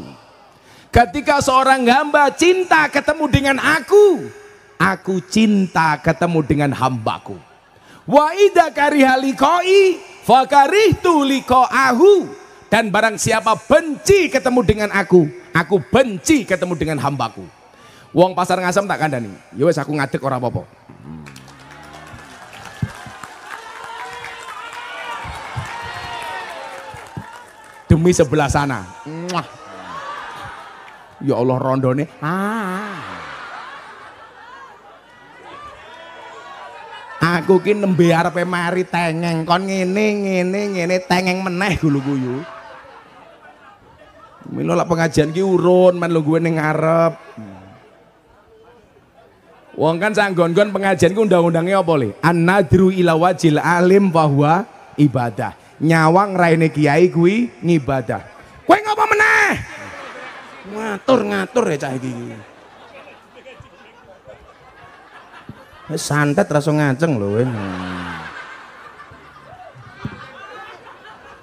Ketika seorang hamba cinta ketemu dengan aku, aku cinta ketemu dengan hambaku. Wa idza kariha likoi fa karihtu likoahu. Dan barang siapa benci ketemu dengan aku, aku benci ketemu dengan hambaku. Wong pasar ngasem tak kandani. Ya aku ngadek orang apa-apa. demi sebelah sana. Mwah. Ya Allah rondone. Ah. Aku ki nembe arepe mari tengeng kon ngene ngene ngene tengeng meneh gulu guyu. Milo lak pengajian ki urun men lu gue ning ngarep. Wong kan sang gon pengajian ku undang-undangnya apa le? An-nadru ila wajil alim bahwa ibadah nyawang raine kiai kuwi ngibadah. Kowe ngopo meneh? Ngatur-ngatur ya cah iki. Santet rasa ngaceng lho kowe.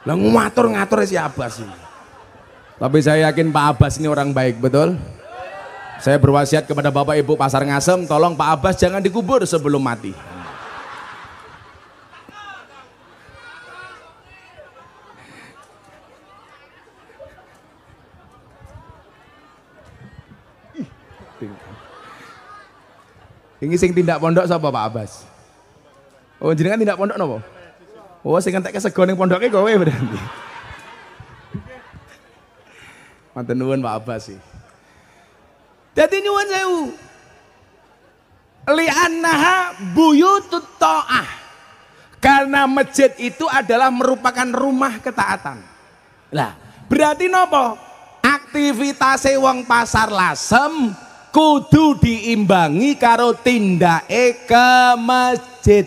Lah ngatur-ngatur si Abbas ini. Tapi saya yakin Pak Abbas ini orang baik, betul? Saya berwasiat kepada Bapak Ibu Pasar Ngasem, tolong Pak Abbas jangan dikubur sebelum mati. Ini sing tindak pondok sapa Pak Abbas? Oh, jenengan tindak pondok napa? Oh, sing entek sego ning pondoke kowe berarti. Matur nuwun Pak Abbas sih. Dadi nyuwun sewu. Li'annaha buyutut ta'ah. Karena masjid itu adalah merupakan rumah ketaatan. Lah, berarti nopo? Aktivitas wong pasar lasem kudu diimbangi karo tindake ke masjid.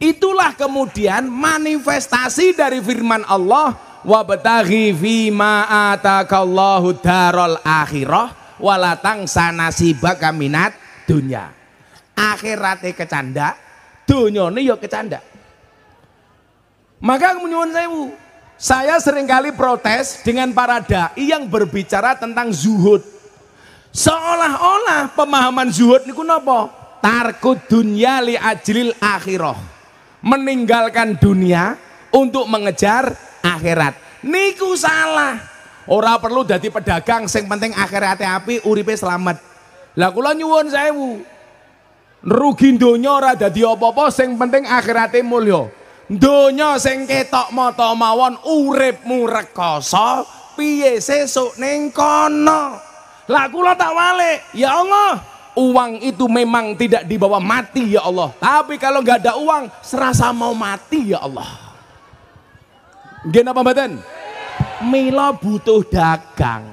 Itulah kemudian manifestasi dari firman Allah wa bataghi fi atakallahu darol akhirah walatang sanasiba kaminat dunya. Akhiratnya kecanda, dunia ini ya kecanda. Maka menyuwun saya saya seringkali protes dengan para dai yang berbicara tentang zuhud Seolah-olah pemahaman zuhud niku napa? Tarku dunia li ajlil akhirah. Meninggalkan dunia untuk mengejar akhirat. Niku salah. Orang perlu jadi pedagang sing penting akhirat api uripe selamat. Lah kula nyuwun sewu. Rugi donya ora dadi apa-apa sing penting akhirate mulya. Donya sing ketok mata mawon uripmu rekoso piye sesuk ning kono. Lah kula tak wale. Ya Allah, uang itu memang tidak dibawa mati ya Allah. Tapi kalau nggak ada uang, serasa mau mati ya Allah. Gen apa Milo Milo butuh dagang.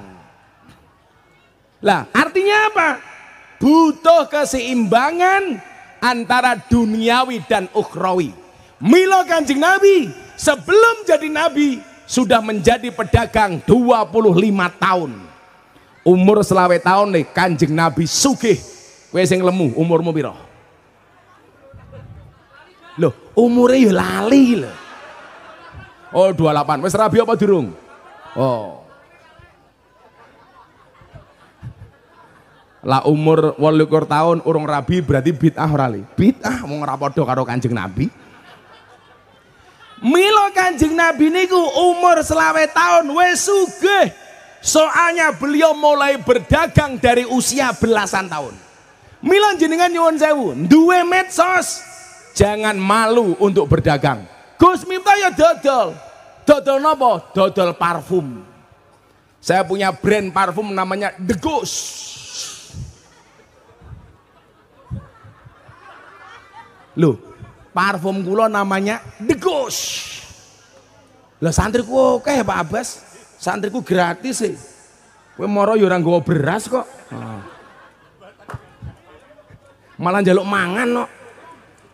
Lah, artinya apa? Butuh keseimbangan antara duniawi dan ukhrawi. Milo Kanjeng Nabi sebelum jadi nabi sudah menjadi pedagang 25 tahun. Umur selawe tahun nih Kanjeng Nabi sugih. kue sing lemu umurmu biro Loh, umurnya ya lali lho. Oh, 28. mas rabi apa durung? Oh. Lah umur walikur tahun urung rabi berarti bid'ah rali Bid'ah mau ora padha karo Kanjeng Nabi. Milo Kanjeng Nabi niku umur selawe tahun wes sugih. Soalnya beliau mulai berdagang dari usia belasan tahun. Milan jenengan nyuwun sewu, duwe medsos. Jangan malu untuk berdagang. Gus Miftah ya dodol. Dodol nopo? Dodol parfum. Saya punya brand parfum namanya The Ghost. Loh, parfum kula namanya The Ghost. Lah santri ku oke Pak Abbas santriku gratis sih gue moro ya orang gue beras kok malah jaluk mangan no.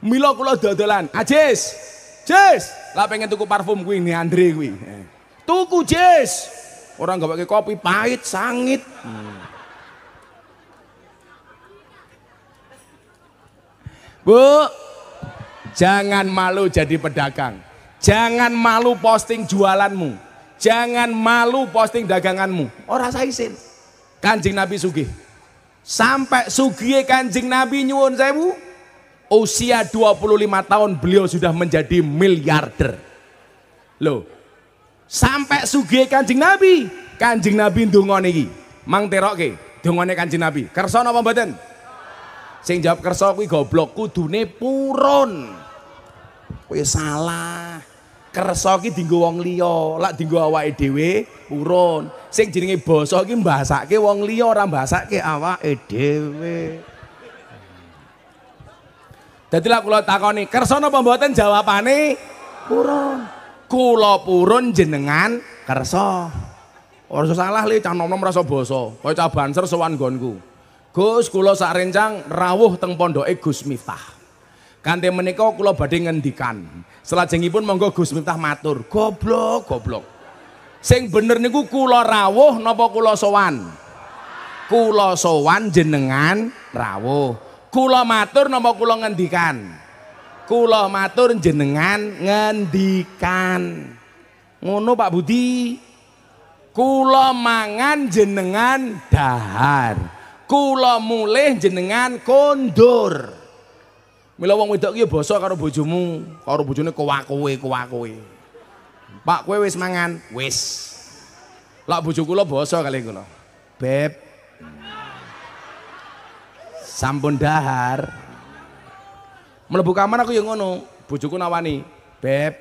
milo kulo dodolan ajis ah, jis lah pengen tuku parfum gue ini Andre gue, tuku jis orang gak pakai kopi pahit sangit Bu, jangan malu jadi pedagang. Jangan malu posting jualanmu jangan malu posting daganganmu orang saya izin kanjing nabi sugih sampai sugih kanjing nabi nyuwun sewu usia 25 tahun beliau sudah menjadi miliarder loh sampai sugih kanjing nabi kanjing nabi dungon iki mang teroke dongane kanjing nabi kerso napa mboten sing jawab kerso kui goblok kudune purun kui salah kersa ki dienggo wong liya, lak dienggo awake dhewe urun. Sing jenenge basa ki mbasake wong liya ora mbasake awake dhewe. Dadi lak kula takoni, kersa napa mboten jawabane purun. Kula purun jenengan kerso. Ora salah le cah nom-nom rasa basa, kaya cah banser sowan nggonku. Gus kula sak rencang rawuh teng pondoke Gus Miftah. Kante menikah kulo bading ngendikan. Selajengipun monggo Gus Miftah matur, goblok, goblok. Sing bener niku kulo rawuh nopo kulo sowan? Kulo sowan jenengan rawuh. Kulo matur nopo kulo ngendikan? Kulo matur jenengan ngendikan. Ngono Pak Budi. Kulo mangan jenengan dahar. Kulo mulih jenengan kondur. Mila wong wedok bosok ya karo bojomu, karo bojone kowe kowe kowe kowe. Pak kowe wis mangan? Wis. Lak bojo bosok basa kali kula. Beb. Sampun dahar. Mlebu kamar aku ya ngono, bojoku nawani, "Beb,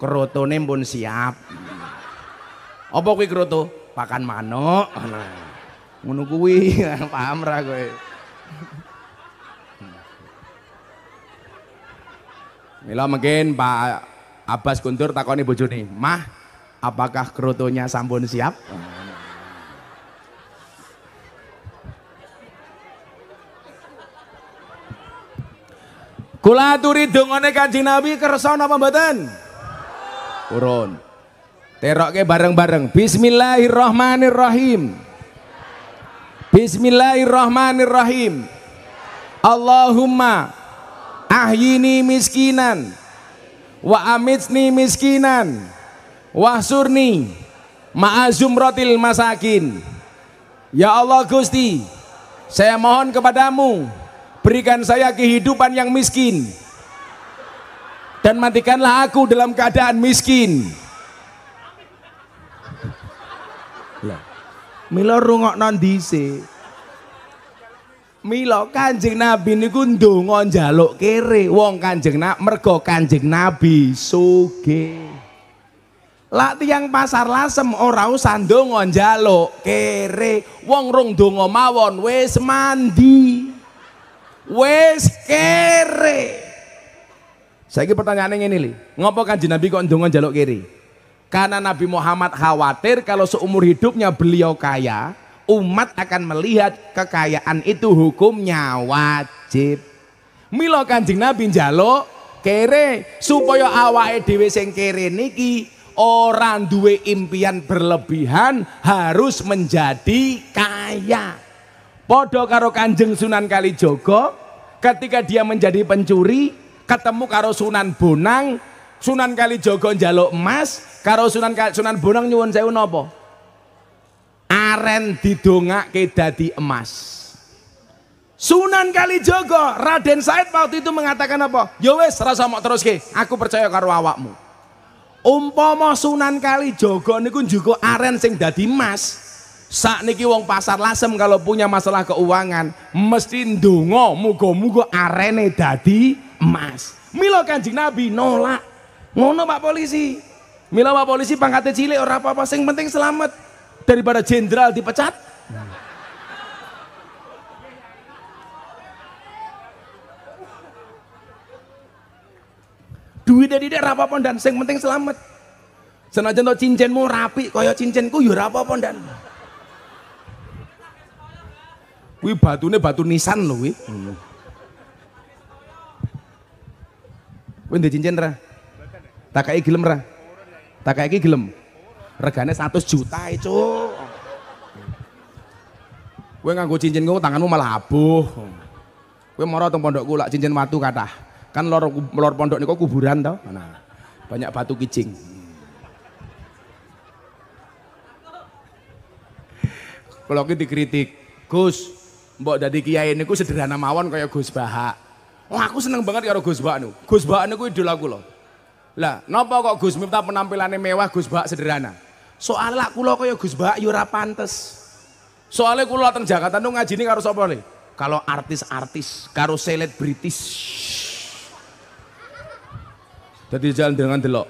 krotone pun siap." Apa kuwi kroto? Pakan manuk. Ngono kuwi, paham ra kowe? Mila mungkin Pak Abbas Guntur takoni bojone, "Mah, apakah kerutunya sampun siap?" Kula aturi dongone Kanjeng Nabi kersa napa mboten? Urun. Terokke bareng-bareng. Bismillahirrahmanirrahim. Bismillahirrahmanirrahim. Allahumma ahyini miskinan wa amitsni miskinan wahsurni maazumrotil masakin ya Allah Gusti saya mohon kepadamu berikan saya kehidupan yang miskin dan matikanlah aku dalam keadaan miskin Milo rungok nandise Milo Kanjeng Nabi niku ndonga njaluk kere wong Kanjeng Nak mergo Kanjeng Nabi suge. Lak tiyang pasar lasem ora usah ndonga njaluk kere wong rong donga mawon wis mandi. Wis kere. Saiki pertanyaannya ngene li, ngopo Kanjeng Nabi kok ndonga njaluk kere? Karena Nabi Muhammad khawatir kalau seumur hidupnya beliau kaya, umat akan melihat kekayaan itu hukumnya wajib. Milo Kanjeng Nabi njaluk kere supaya awake dhewe sing kere niki ora duwe impian berlebihan harus menjadi kaya. Podo karo Kanjeng Sunan Kalijogo ketika dia menjadi pencuri ketemu karo Sunan Bonang Sunan Kalijogo njaluk emas karo Sunan Sunan Bonang nyuwun sewu napa? aren didongake dadi emas Sunan Kalijogo Raden Said waktu itu mengatakan apa yowes ya wis rasa mau terus ke aku percaya karo awakmu umpama Sunan Kalijogo niku juga aren sing dadi emas Saat niki wong pasar lasem kalau punya masalah keuangan mesti ndonga muga-muga arene dadi emas. Milo Kanjeng Nabi nolak. Ngono Pak polisi. Milo Pak polisi pangkatnya cilik Orang apa-apa sing penting selamat daripada jenderal dipecat. duit dari dia apa pon dan sing penting selamat. Senajan to cincinmu rapi koyok cincinku yo ya ora apa dan, ndan. batu batune batu nisan loh wi. Hmm. cincin ra? Tak kayak gilem ra? Tak kayak gilem. Regane 100 juta, itu, Kowe nganggo cincin kowe tanganmu malah abuh. Kowe mara teng pondokku lak cincin watu kathah. Kan lor lor pondok niku kuburan to. Nah, banyak batu kijing. Kalau kita dikritik, Gus, mbok dadi kiai niku sederhana mawon kaya Gus Bahak. Wah, oh, aku seneng banget karo Gus Bahak niku. Gus Bahak niku idol aku loh. Lah, napa kok Gus Miftah penampilannya mewah, Gus Bahak sederhana? Soalnya aku lo kaya Gus Mbak yura ya pantes. Soalnya lo teng Jakarta ngaji ini karo sopo nih? Kalau artis-artis, karo british, Jadi jalan dengan delok.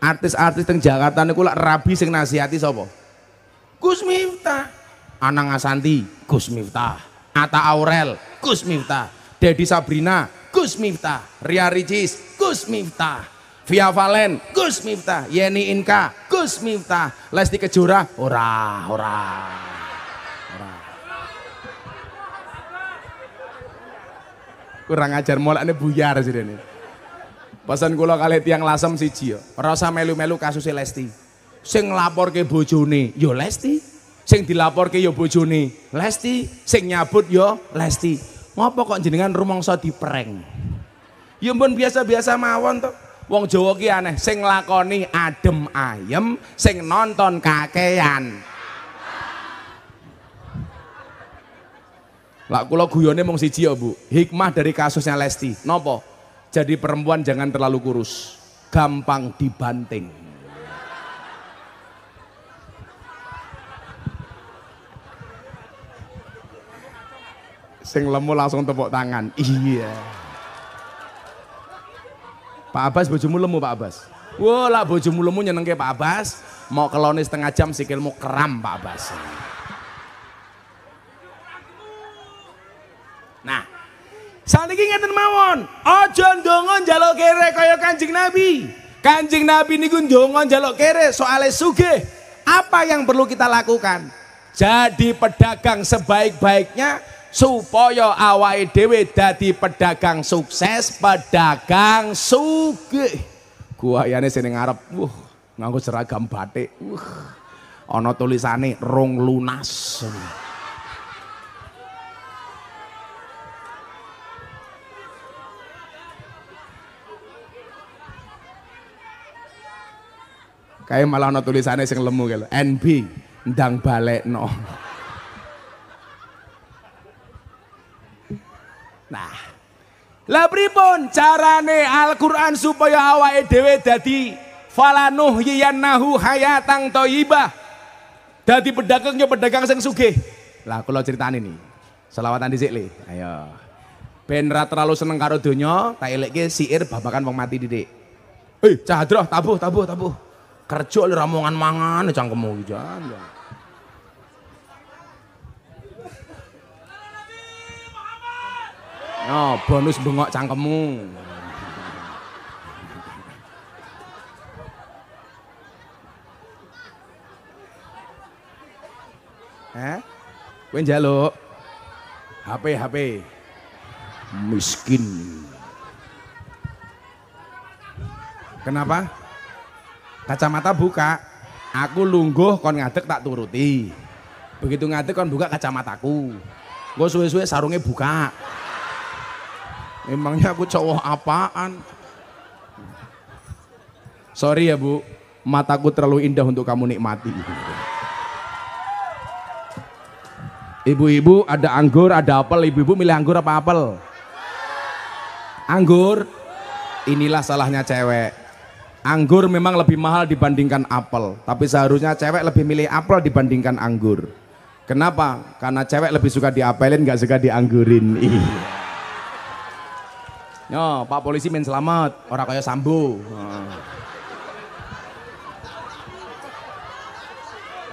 Artis-artis teng Jakarta aku lak rabi sing nasihati sopo Gus Miftah. Anang Asanti, Gus Miftah. Ata Aurel, Gus Miftah. Dedi Sabrina, Gus Miftah. Ria Ricis, Gus Miftah. Via Valen, Gus Miftah, Yeni Inka, Gus Miftah, Lesti Kejora, ora, ora. Kurang ajar mulai ini buyar ini Pesan kula kali tiang lasem sih Cio rasa melu-melu kasus Lesti. Sing ke bojone yo Lesti, sing ke yo bojone Lesti, sing nyabut yo Lesti. ngapa kok jenengan rumongso dipereng? Ya mbon biasa-biasa mawon tuh Wong Jawa ki aneh, sing lakoni adem ayem, sing nonton kakean. Lah kula guyone mung siji ya, Bu. Hikmah dari kasusnya Lesti. Nopo? Jadi perempuan jangan terlalu kurus. Gampang dibanting. Sing lemu langsung tepuk tangan. Iya. Pak Abbas bojomu lemu Pak Abbas. Wah, lah bojomu lemu nyenengke Pak Abbas, mau kelone setengah jam sikilmu kram Pak Abbas. Nah, ini ngerti mawon, ojo dongon jalo kere kaya Kanjeng Nabi. Kanjeng Nabi kun dongon jalo kere soale suge. Apa yang perlu kita lakukan? Jadi pedagang sebaik-baiknya supaya awake dhewe dadi pedagang sukses, pedagang sugih. Guayane sing ngarep, uh, nganggo seragam batik. uh, Ana tulisane rong lunas. Kayak malah ana tulisane sing lemu kelo. NB ndang balekno. Lah pripun carane Al-Qur'an supaya awake dhewe dadi falanuh yiyannahu hayatang thayyibah. Dadi pedagang yo pedagang sing sugih. Lah kula critani nih. Selawatan dhisik le. Ayo. Ben terlalu seneng karo donya, tak elekke siir babakan wong mati didik. Eh, cah tabuh tabuh tabuh. Kerja lho ramongan mangan cangkemmu jangan. No, bonus bengok cangkemmu. eh, Kowe njaluk HP HP. Miskin. Kenapa? Kacamata buka, aku lungguh kon ngadek tak turuti. Begitu ngadek kon buka kacamataku. Gue suwe-suwe sarungnya buka. Emangnya aku cowok apaan? Sorry ya bu, mataku terlalu indah untuk kamu nikmati. Ibu-ibu ada anggur, ada apel. Ibu-ibu milih anggur apa apel? Anggur. Inilah salahnya cewek. Anggur memang lebih mahal dibandingkan apel, tapi seharusnya cewek lebih milih apel dibandingkan anggur. Kenapa? Karena cewek lebih suka diapelin, gak suka dianggurin. Iya. Yo, Pak polisi main selamat, orang kaya Sambo.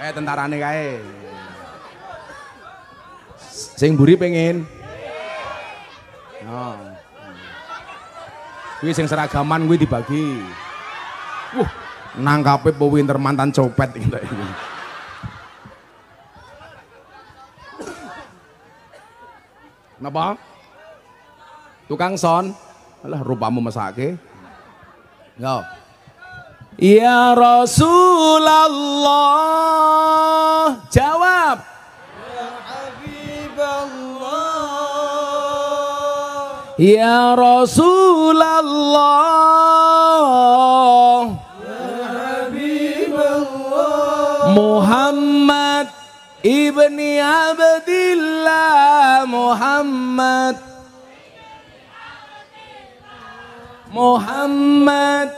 Eh nih kaya. Sing buri pengen. Yo. sing seragaman gue dibagi. Wuh, nangkapi po termantan mantan copet gitu. Napa? Tukang son. Alah rupamu mesake. Yo. Ya Rasulullah. Jawab. Ya Ya Rasulullah. Ya Habibullah, Muhammad ibni Abdillah Muhammad محمد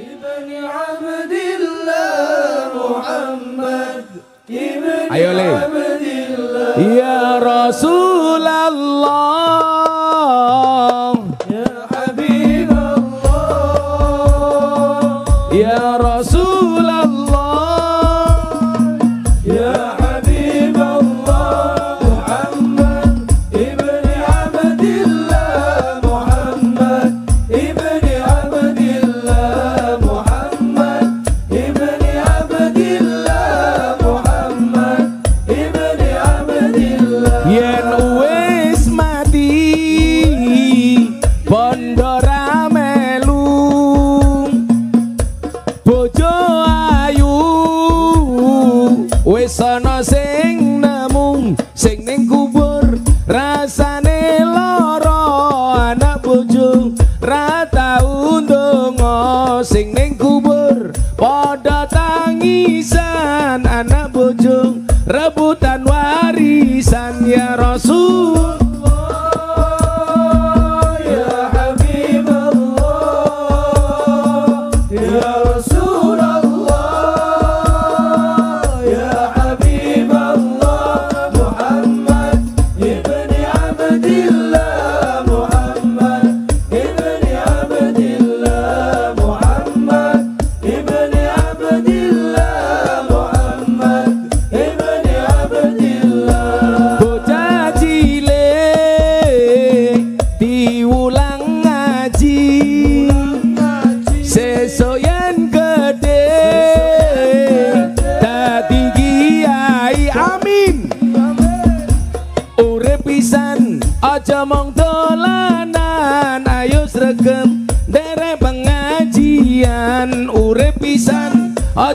ابن عبد الله محمد ابن أيوة عبد الله يا رسول الله Ah.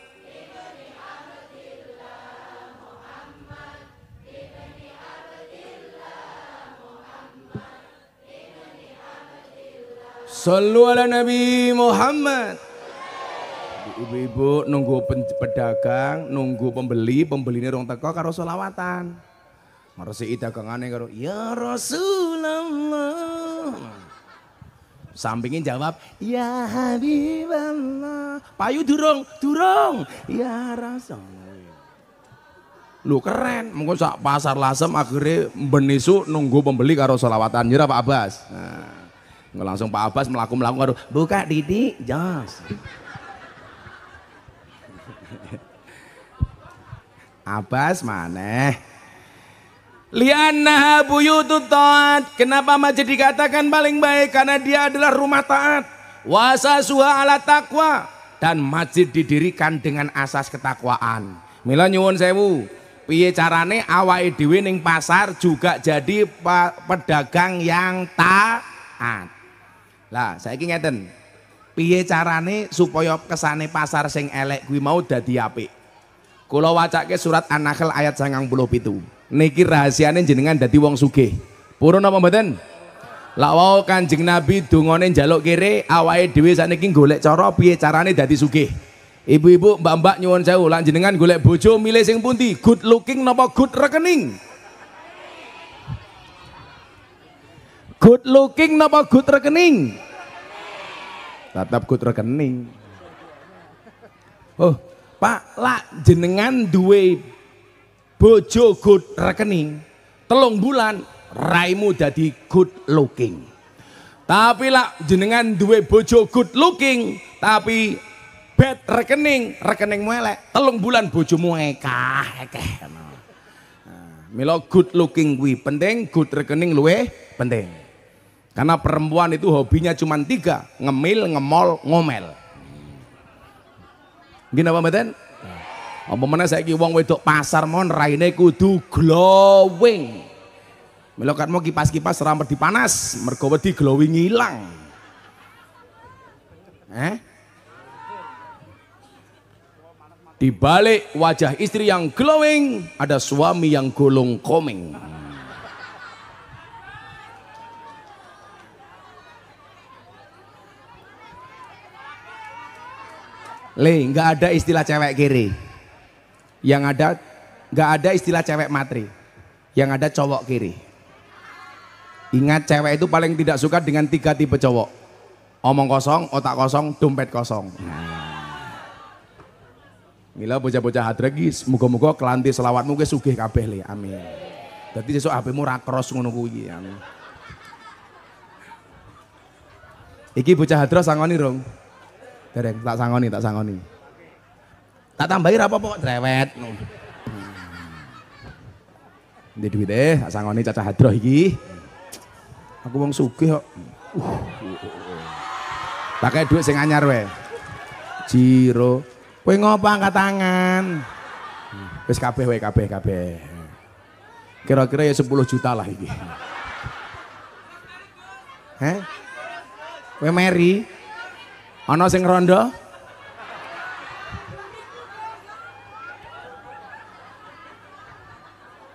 Sallu ala Nabi Muhammad. Ibu-ibu nunggu pedagang, nunggu pembeli, pembeli ini rong teko karo solawatan. Ngeresi dagangane karo ya Rasulullah. Sampingin jawab, ya Habiballah. Payu durung, durung. Ya Rasulullah. Lu keren, mungkin sak pasar lasem akhirnya benisu nunggu pembeli karo solawatan. Nyira Pak Abbas. Nah langsung Pak Abbas melaku-melaku karo buka Didi jos. Abbas lianna Liana buyutut taat. Kenapa masjid dikatakan paling baik? Karena dia adalah rumah taat. Wasa suha ala takwa. Dan masjid didirikan dengan asas ketakwaan. Mila nyuwun sewu. Piye carane awai dhewe pasar juga jadi pedagang yang taat. Lah saiki ngeten. Piye carane supaya kesane pasar sing elek kuwi mau dadi apik? Kula wacake surat An-Nahl ayat 97. Niki rahasiane jenengan dadi wong sugih. Purun apa mboten? Lak wau Kanjeng Nabi dungane njaluk kere, awake dhewe sakniki golek cara piye carane dadi sugih. Ibu-ibu, mbak-mbak nyuwun sewu, lan jenengan golek bojo milih sing pundi? Good looking napa good rekening? Good looking napa good rekening? Tetap good rekening. Oh, Pak, lak jenengan duwe bojo good rekening. Telung bulan raimu jadi good looking. Tapi lak jenengan duwe bojo good looking, tapi bad rekening, rekening elek. Telung bulan bojo mueka ekeh. Nah, Milo good looking kuwi penting, good rekening luwe penting. Karena perempuan itu hobinya cuma tiga, ngemil, ngemol, ngomel. Gini apa Beten, nah. Apa saya ki wong wedok pasar mon raine kudu glowing. Melokat mau kipas-kipas ramper di panas, mergo di glowing hilang. Eh? Di balik wajah istri yang glowing, ada suami yang golong koming. Le, nggak ada istilah cewek kiri. Yang ada nggak ada istilah cewek matri. Yang ada cowok kiri. Ingat cewek itu paling tidak suka dengan tiga tipe cowok. Omong kosong, otak kosong, dompet kosong. Nah. Mila bocah-bocah hadragis, muga-muga kelanti selawatmu ge sugih kabeh le. Amin. Dadi sesuk HP-mu ra cross ngono kuwi. Amin. Iki bocah hadros sangoni, Rong. Dereng tak sangoni, tak sangoni. Tak tambahi apa pokok drewet. Hmm. Ini duit deh, tak sangoni cacah hadroh iki. Aku wong suki kok. Pakai duit sing anyar weh. Jiro. Kowe ngopo angkat tangan? Wis kabeh weh kabeh kabeh. Kira-kira ya 10 juta lah iki. Heh? Kowe meri? Ana sing rondo?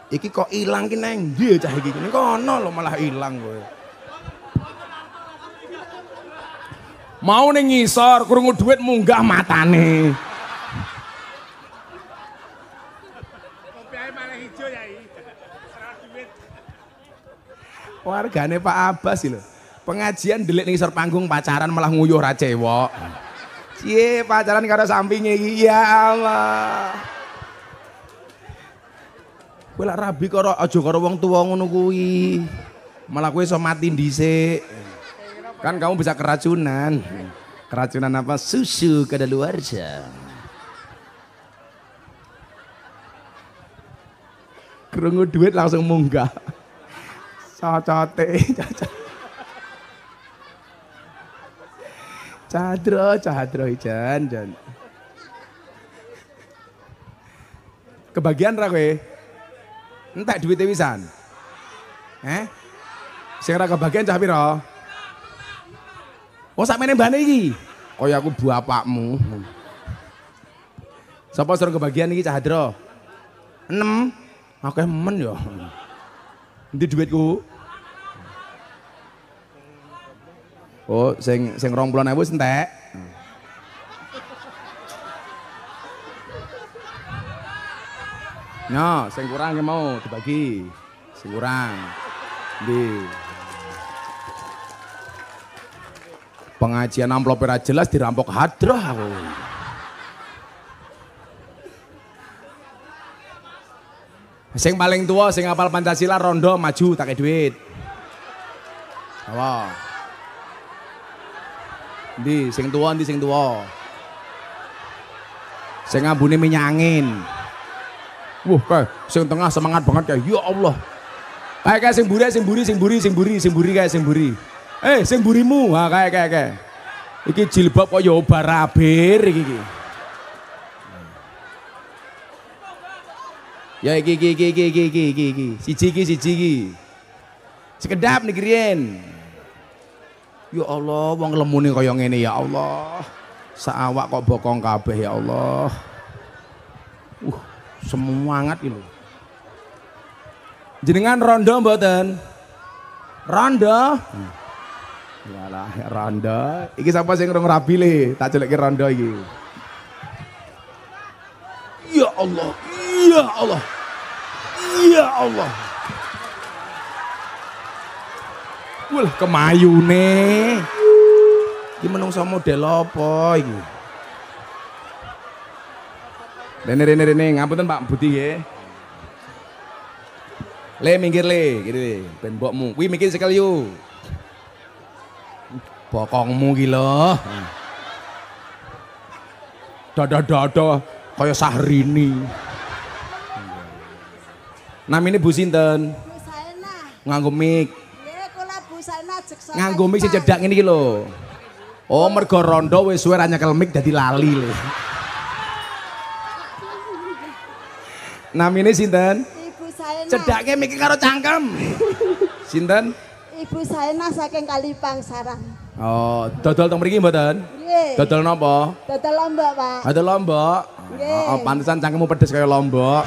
Iki kok ilang ki neng ndi cah iki? Ning kono lho malah ilang kowe. Mau ning ngisor krungu dhuwit munggah matane. Ya, Wargane Pak Abbas sih lho. Pengajian delik ning panggung pacaran malah nguyuh ra cewek. Cie, pacaran karo sampingnya iya Allah. Kowe lak rabi karo aja karo wong tuwa ngono kuwi. Malah kowe iso mati dhisik. Kan kamu bisa keracunan. Keracunan apa? Susu kadaluarsa. Kerungu duit langsung munggah. Cocote, cocote. Cahadro, Cahadro, ijan, jan. Kebagian ra kowe? Entek duwite wisan. Eh? Sing ra kebagian cah pira? Oh sakmene mbane iki. Kaya aku bapakmu. Sapa suruh kebagian iki Cahadro, 6. Akeh men yo. Ya. Endi duitku? Oh, sing sing 20.000 wis sentek. No, sing kurang yang mau dibagi. Sing kurang. di Pengajian amplop ora jelas dirampok hadroh. aku. Sing paling tua sing apal Pancasila rondo maju tak duit. Wow di sing tua di sing tua Sing ngambune minyak angin. Wah, kae sing tengah semangat banget kayak, Ya Allah. kayak kae sing buri sing buri sing buri sing buri sing buri kayak sing buri. Eh, sing burimu. Ha kayak kayak kayak, Iki jilbab kok ya rabir, iki iki. Ya iki iki iki iki iki iki iki. Siji iki siji iki. Sekedap nih Ya Allah, wong lemune kaya ngene ya Allah. Saawak kok bokong kabeh ya Allah. Uh, semangat iki lho. Jenengan rondo mboten? Rondo? Hmm. Ya rondo. Iki sapa sing rong rabi le? Tak celekke rondo iki. Ya Allah, ya Allah. Ya Allah. Wah, nih, Iki menungso model apa iki? Rene rene rene ngapunten Pak Budi ya, Le minggir le, gitu le, ben mbokmu. Kuwi mikir sekel yu. Bokongmu gila, lho. Dada-dada kaya Sahrini. Namine Bu sinten? Nganggo mik. Nganggo mic sing cedak ngene iki lho. Oh mergo rondo wis suwe ra nyekel mic dadi lali lho. Namine sinten? Ibu saya. Cedake mic karo cangkem. Sinten? Ibu saya saking Kalipang Sarang. Oh, dodol teng mriki mboten? Nggih. Dodol napa? Dodol lombok, Pak. Dodol lombok. Nggih. Oh, oh pantesan cangkemmu pedes kaya lombok.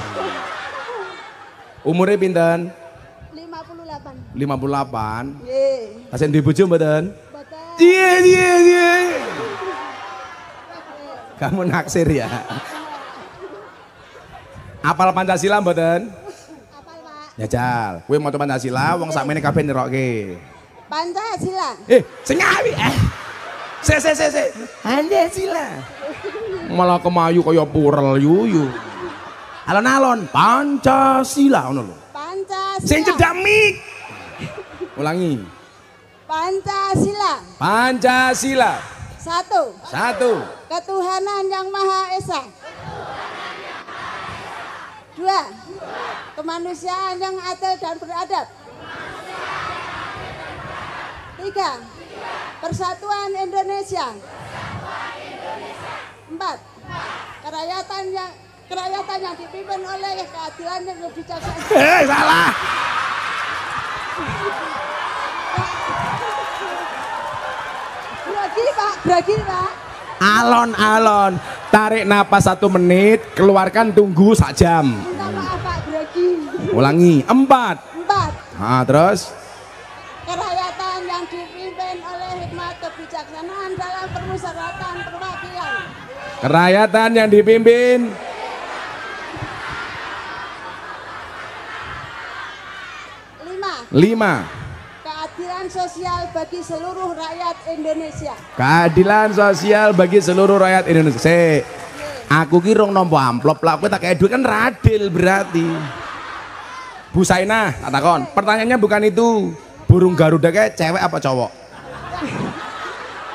Umure pinten? 58. Nggih. delapan, duwe bojo mboten? Mboten. Iya, iya, iya. Kamu naksir ya. Apal Pancasila mboten? Apal, Pak. Ya jal, kowe maca Pancasila wong sakmene kabeh nerokke. Pancasila. Eh, sing ngawi. Eh. Se se se se. Pancasila. Malah kemayu kaya purel yuyu. Alon-alon Pancasila ngono lho. Pancasila. Sing cedak mik. Ulangi. Pancasila. Pancasila. Satu. Satu. Ketuhanan yang Maha Esa. Dua. Kemanusiaan yang adil dan beradab. Tiga. Persatuan Indonesia. Empat. Kerakyatan yang kerakyatan yang dipimpin oleh keadilan yang lebih Eh, salah. Beragili pak, beragili pak. Alon-alon, tarik napas satu menit, keluarkan tunggu satu jam. maaf pak, Ulangi, empat. Empat. Nah, terus? kerakyatan yang dipimpin oleh hikmat kebijaksanaan dalam permusyawaratan perwakilan. kerakyatan yang dipimpin lima. Lima sosial bagi seluruh rakyat Indonesia. Keadilan sosial bagi seluruh rakyat Indonesia. Se, aku ki nompo amplop lah, aku tak kayak duit kan radil berarti. Bu Saina, katakan. Pertanyaannya bukan itu. Burung Garuda kayak cewek apa cowok?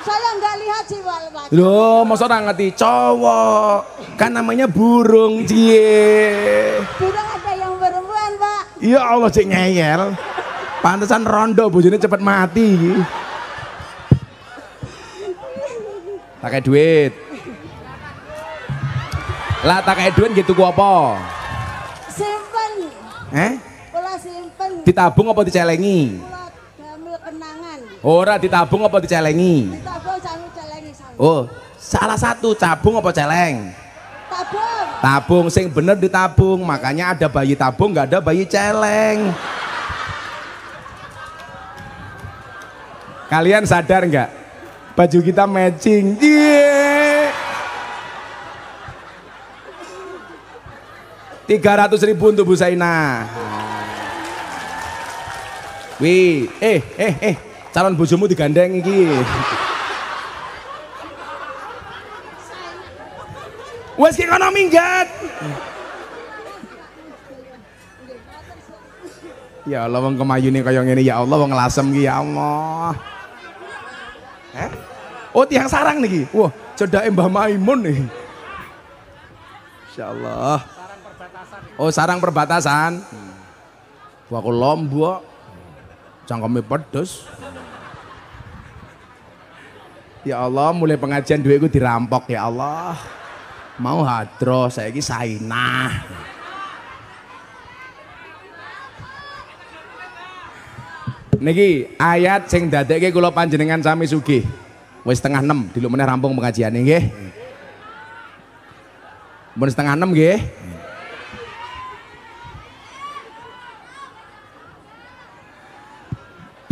Saya nggak lihat sih, Pak. Loh, mau orang ngerti cowok. Kan namanya burung, cie. Burung ada yang perempuan, Pak. Ya Allah, cek nyel. Pantesan rondo bojone cepet mati Pakai duit. Lah kayak duit gitu gua apa? Simpen. Eh? Kula simpen. Ditabung apa dicelengi? Kula gamel kenangan. Ora ditabung apa dicelengi? Ditabung sami celengi sami. Oh, salah satu cabung apa celeng? Tabung. Tabung sing bener ditabung, makanya ada bayi tabung, nggak ada bayi celeng. Kalian sadar nggak? Baju kita matching. Yeah. 300 ribu untuk Bu Saina. Wih, eh, eh, eh, calon bojomu digandeng iki. Wes ki kono minggat. Ya Allah wong kemayune kaya ngene ya Allah wong lasem ki ya Allah eh Oh tiang sarang nih. Wah cedak Mbah Maimun nih. Insya Allah. Oh sarang perbatasan. Wah aku lombok. Cangkeme pedes. Ya Allah, mulai pengajian duitku dirampok ya Allah. Mau hadroh, saya ini sainah. Niki ayat sing dadekke kula panjenengan sami sugih. Wis setengah 6 diluk meneh rampung pengajian nggih. Mun setengah 6 nggih.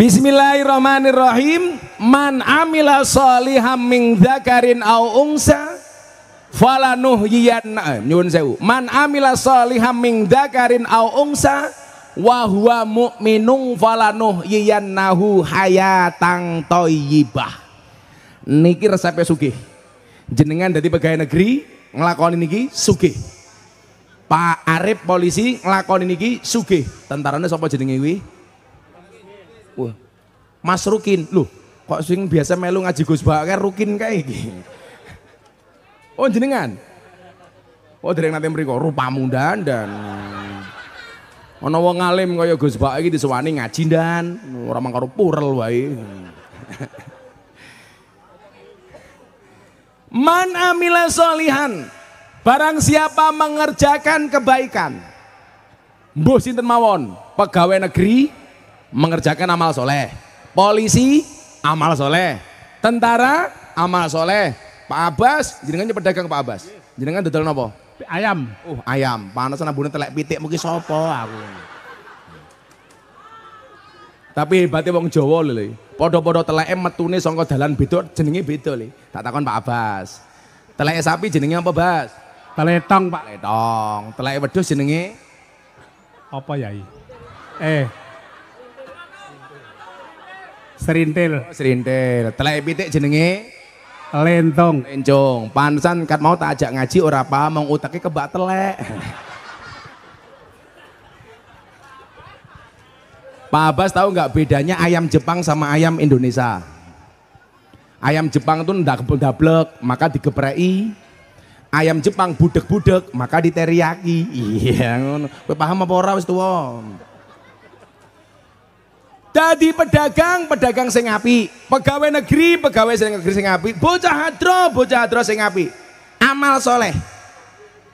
Bismillahirrahmanirrahim. Man amila sholihan min dzakarin aw unsa falanuhyiyan eh, nyuwun sewu. Man amila sholihan min dzakarin aw unsa wa huwa mu'minun falanuh yiyannahu hayatang toyibah niki resepnya sugih jenengan dari pegawai negeri ngelakoni niki sugih Pak Arif polisi ngelakoni niki sugih tentaranya sopo jenengi wih Wah Mas Rukin loh kok sing biasa melu ngaji Gus Bakar Rukin kayak gini Oh jenengan Oh yang nanti mriko rupamu dandan Ana wong alim kaya Gus Bak iki disewani ngaji dan ora mangkaro purel wae. Man amila solihan Barang siapa mengerjakan kebaikan Mbuh sinten mawon Pegawai negeri Mengerjakan amal soleh Polisi amal soleh Tentara amal soleh Pak Abbas jenengan pedagang Pak Abbas jenengan dodol nopo ayam. Oh, ayam. Panas nambune telek pitik mungkin sopo aku. Tapi hebatnya wong Jawa lho. Podo-podo teleke metune saka dalan beda jenenge beda lho. Tak takon Pak Abbas. Teleke sapi jenenge apa, Bas? Teletong, Pak. Teletong. Teleke wedhus jenenge apa, Yai? Eh. Serintil. Oh, serintil. Teleke pitik jenenge Lentong. Lenjong. Pansan kat mau tak ajak ngaji ora apa? mong utake kebak telek. Pak Abbas tahu nggak bedanya ayam Jepang sama ayam Indonesia? Ayam Jepang itu ndak dablek, maka digeprei. Ayam Jepang budek-budek, maka diteriyaki. Iya ngono. Kowe paham apa ora wis tuwa? Dadi pedagang, pedagang sing api. Pegawai negeri, pegawai sing negeri sing api. Bocah hadro, bocah hadro sing api. Amal soleh.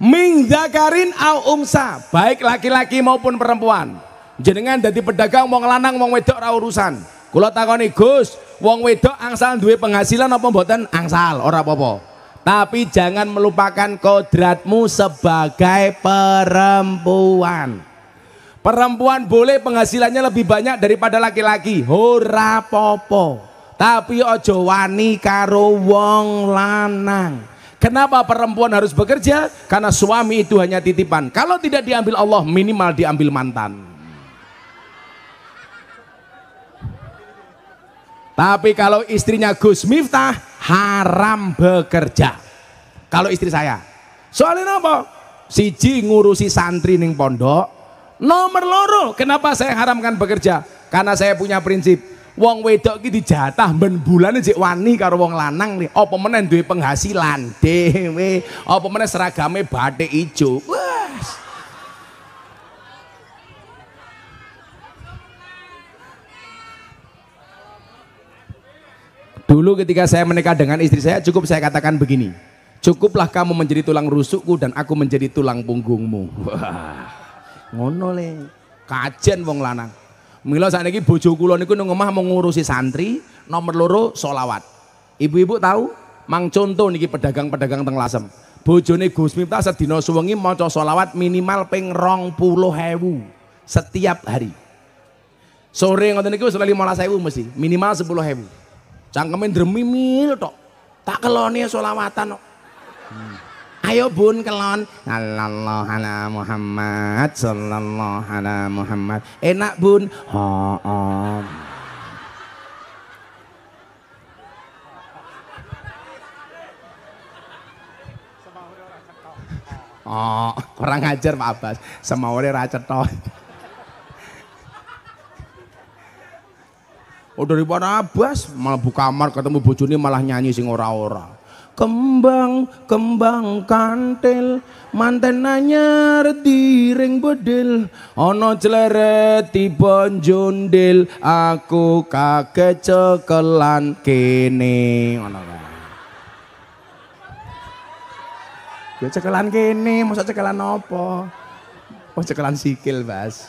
Minggakarin zakarin au umsa, baik laki-laki maupun perempuan. Jenengan dadi pedagang wong lanang wong wedok ra urusan. Kulo takoni Gus, wong wedok angsal duwe penghasilan apa mboten? Angsal, ora apa-apa. Tapi jangan melupakan kodratmu sebagai perempuan. Perempuan boleh penghasilannya lebih banyak daripada laki-laki. Hora popo. Tapi ojo wani karo wong lanang. Kenapa perempuan harus bekerja? Karena suami itu hanya titipan. Kalau tidak diambil Allah, minimal diambil mantan. Tapi kalau istrinya Gus Miftah, haram bekerja. Kalau istri saya. Soalnya apa? Siji ngurusi santri ning pondok, Nomor loro, kenapa saya haramkan bekerja? Karena saya punya prinsip. Wong wedok ki jatah ben bulan jek wani karo wong lanang nih. Apa meneh duwe penghasilan dhewe. Apa meneh seragame batik ijo. Wah. Dulu ketika saya menikah dengan istri saya cukup saya katakan begini. Cukuplah kamu menjadi tulang rusukku dan aku menjadi tulang punggungmu. Wah. Ngono le. Kajen wong lanang. Mila saneki bojo kula niku nang omah santri, nomor loro solawat. Ibu-ibu tahu? Mang contoh niki pedagang-pedagang teng Lasem. Bojone Gus Miftah sedina suwengi maca solawat minimal ping hewu setiap hari. Sore ngoten niku wis 15.000 mesti, minimal 10.000. cangkemen dremimil tok. Tak kelone solawatan kok. Hmm. Ayo bun kelon. Sallallahu ala Muhammad, sallallahu ala Muhammad. Enak bun. ha om. Oh, orang ngajar Pak Abbas. Semawane ra cetha. Oh dari Pak Abbas malah buka kamar ketemu bojone malah nyanyi sing ora-ora kembang kembang kantil manten anyar ring bedil ono jleret tiba jundil aku kaget cekelan kene ngono kae Ya cekelan kene, masa cekelan apa? Oh cekelan sikil, Bas.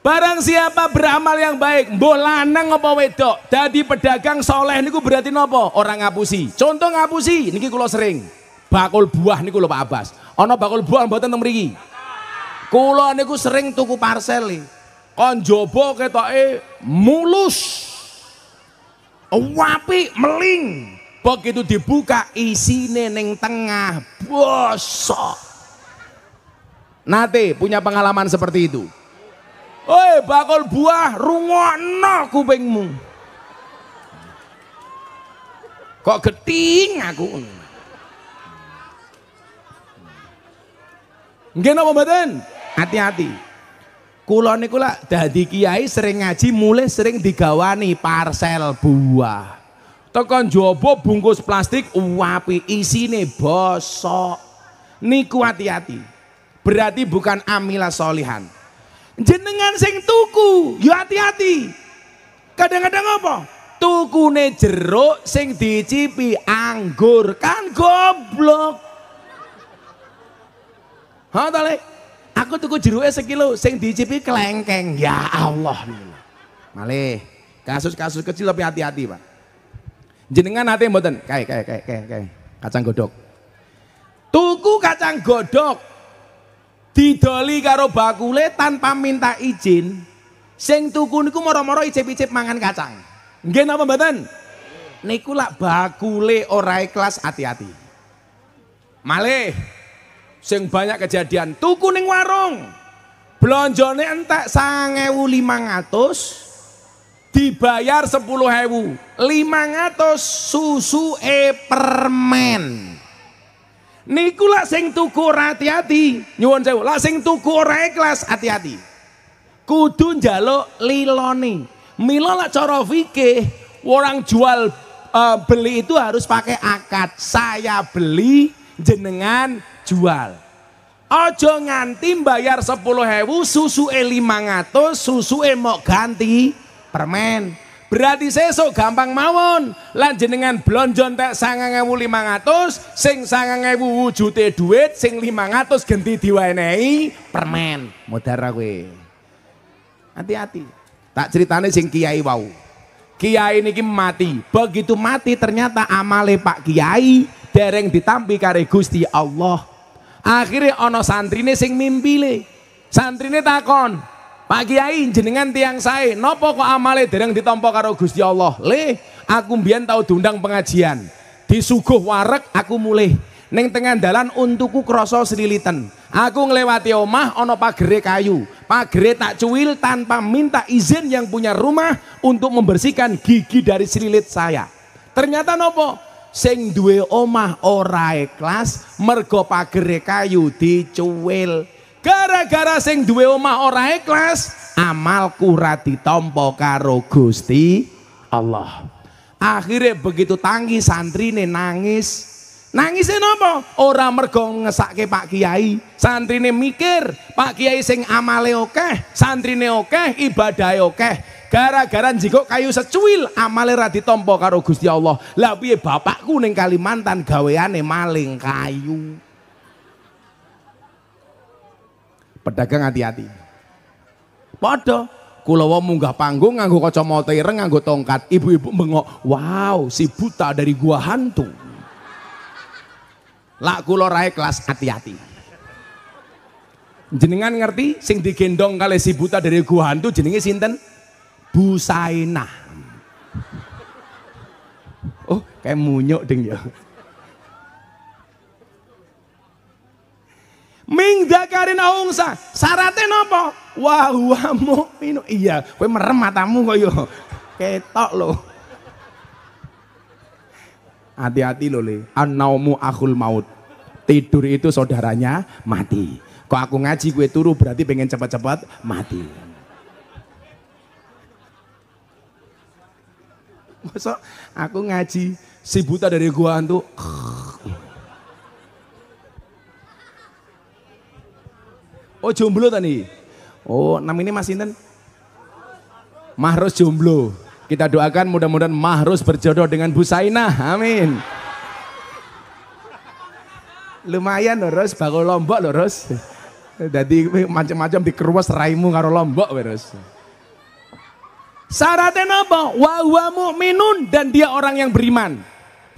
Barang siapa beramal yang baik, mbok lanang apa wedok, dadi pedagang soleh niku berarti nopo? Orang ngapusi. Contoh ngapusi, niki kula sering. Bakul buah niku lho Pak Abbas. Ana bakul buah mboten teng mriki. Kula niku sering tuku e. Kon jaba ketoke mulus. Wapi meling. Begitu dibuka isine ning tengah. Bosok. Nate punya pengalaman seperti itu. Oi bakul buah rungokno kupingmu. Kok geting aku. Nggih napa mboten? Hati-hati. Kula niku lak dadi kiai sering ngaji mulai sering digawani parsel buah. Tekan jowo bungkus plastik uapi isine bosok. Niku hati-hati. Berarti bukan amila solihan jenengan sing tuku yo ya hati-hati kadang-kadang apa Tuku tukune jeruk sing dicipi anggur kan goblok ha tale aku tuku jeruknya sekilo sing dicipi kelengkeng ya Allah malih kasus-kasus kecil tapi hati-hati pak jenengan hati mboten kae kae kae kae kacang godok tuku kacang godok didoli karo bakule tanpa minta izin sing tuku niku moro-moro icip-icip mangan kacang nggih napa mboten niku lak bakule ora ikhlas hati-hati malih sing banyak kejadian tuku ning warung blonjone entek 1500 dibayar 10.000 500 susu e permen niku lak sing tuku ora hati-hati nyuwun sewu lak sing tuku ora ikhlas hati-hati kudu njaluk liloni mila lak cara fikih orang jual uh, beli itu harus pakai akad saya beli jenengan jual ojo nganti bayar sepuluh hewu susu e 500 susu e mau ganti permen Berarti sesuk gampang mawon. lanjut dengan blonjon tak lima ngatus sing ewu wujudnya duit, sing lima ngatus genti diwenehi permen. Modar gue, Hati-hati. Tak ceritanya sing kiai wau. Kiai ini mati. Begitu mati ternyata amale Pak Kiai dereng ditampi kare Gusti Allah. Akhirnya ono santrine sing mimpile. Santrine takon, Pak Kiai jenengan tiang saya nopo kok amale dereng ditompo karo Gusti Allah? Le, aku mbiyen tau diundang pengajian. Disuguh warek aku mulih. neng tengah dalan untuku kroso sililitan Aku ngelewati omah ono pagere kayu. Pagere tak cuil tanpa minta izin yang punya rumah untuk membersihkan gigi dari srilit saya. Ternyata nopo sing duwe omah ora ikhlas mergo pagere kayu dicuil. Gara-gara sing duwe omah ora ikhlas, amalku rati ditampa karo Gusti Allah. Akhirnya begitu tangis santrine nangis. Nangisnya nopo? Ora mergo ngesake Pak Kiai. Santrine mikir, Pak Kiai sing amale okeh, santrine okeh, ibadah okeh gara-gara jigo kayu secuil amale ra ditampa karo Gusti Allah. Lah piye bapakku ning Kalimantan gaweane maling kayu. Pedagang hati-hati. Podo, kulawa munggah panggung nganggo kacamata ireng nganggo tongkat. Ibu-ibu bengok, "Wow, si buta dari gua hantu." Lak kula rae kelas hati-hati. Jenengan ngerti sing digendong kali si buta dari gua hantu jenenge sinten? Busainah. Oh, kayak munyuk ding ya. Ming dakarin aungsa. Syaratnya nopo? Wa huwa minu Iya, kue merem matamu kok yo. Ketok lo Hati-hati loh Le. anaumu akul maut. Tidur itu saudaranya mati. Kok aku ngaji kue turu berarti pengen cepat-cepat mati. Masa aku ngaji si buta dari gua hantu. Oh jomblo tadi. Oh ini Mas Inten. Mahrus jomblo. Kita doakan mudah-mudahan Mahrus berjodoh dengan Bu Sainah. Amin. Lumayan loh Ros, bakal lombok loh Ros. Jadi macam-macam dikeruas raimu karo lombok Ros. Syaratnya apa? Wa huwa mu'minun dan dia orang yang beriman.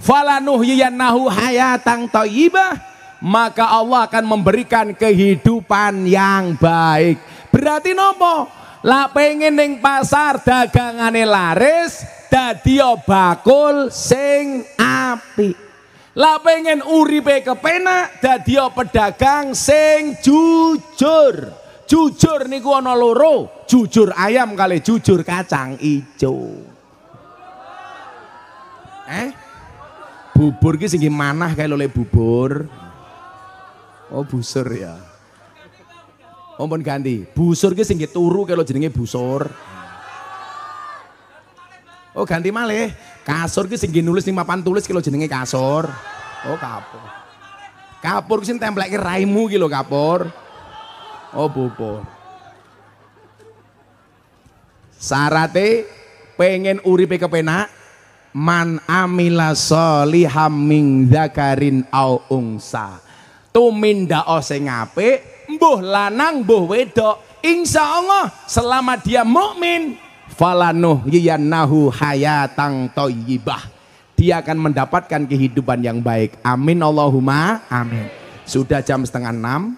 Falanuhyiyannahu hayatang thayyibah maka Allah akan memberikan kehidupan yang baik. Berarti nopo? Lah pengen ning pasar dagangane laris dadi bakul sing api. Lah pengen uripe kepenak dadi pedagang sing jujur. Jujur niku ana loro, jujur ayam kali jujur kacang ijo. Eh? Bubur ki sing manah kae oleh bubur. Oh busur ya. Oh pun ganti. Busur ki sing turu kalau jenenge busur. Oh ganti malih. Kasur ki sing nulis ning papan tulis kalau jenenge kasur. Oh kapur. Kapur ki sing templeke raimu ki lho kapur. Oh bobo. Sarate pengen uripe kepenak man amila soliham min zakarin au unsa Tuminda ose ngape, mbuh lanang mbuh wedok, Insya allah selama dia mukmin falanuh yiyannahu hayatang toyibah, Dia akan mendapatkan kehidupan yang baik. Amin Allahumma amin. Sudah jam setengah enam.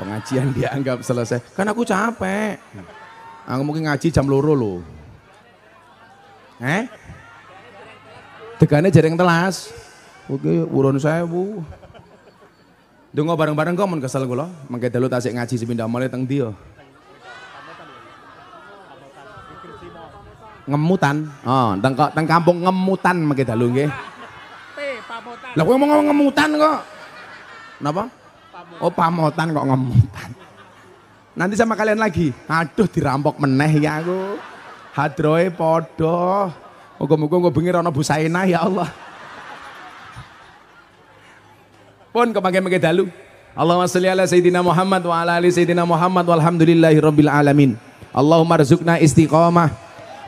Pengajian dia anggap selesai. Kan aku capek. Aku mungkin ngaji jam loro loh. Eh? Degannya jaring telas. Oke, urun saya bu. Dungo bareng-bareng kok mon kesel kula, mengke dalu tasik ngaji sepindah mulai teng ndi Ngemutan. Oh, teng teng kampung ngemutan mengke dalu nggih. Lah kowe ngomong ngemutan kok. Napa? Oh, pamotan kok ngemutan. Nanti sama kalian lagi. Aduh dirampok meneh ya aku. Hadroe podo. Moga-moga gue bengir ana busaina ya Allah. Pun kepake-make dalu. Allahumma salli ala sayyidina Muhammad wa ala ali sayyidina Muhammad walhamdulillahi rabbil alamin. Allahumma rzuqna istiqamah.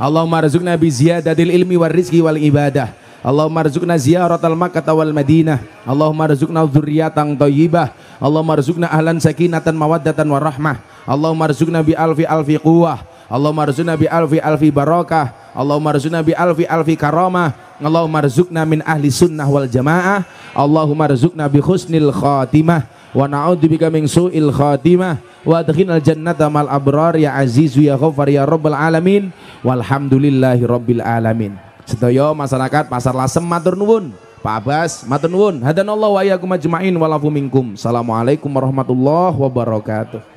Allahumma rzuqna bi ziyadatil ilmi war rizqi wal ibadah. Allahumma rzuqna ziyaratal Makkah wal Madinah. Allahumma rzuqna dzurriatan thayyibah. Allahumma rzuqna ahlan sakinatan mawaddatan warahmah. Allahumma rzuqna bi alfi alfi quwwah. Allahumma rzuqna bi alfi alfi barakah. Allahumma rzuqna bi alfi alfi karamah. Allahumma rizukna min ahli sunnah wal jamaah Allahumma rizukna bi khusnil khatimah wa na'udzubika min su'il khatimah wa al jannata mal abrar ya azizu ya ghafar ya rabbal alamin walhamdulillahi rabbil alamin sedaya masyarakat pasar lasem matur nuwun Pak Abbas matur nuwun hadanallahu wa iyyakum ajmain walafu minkum assalamualaikum warahmatullahi wabarakatuh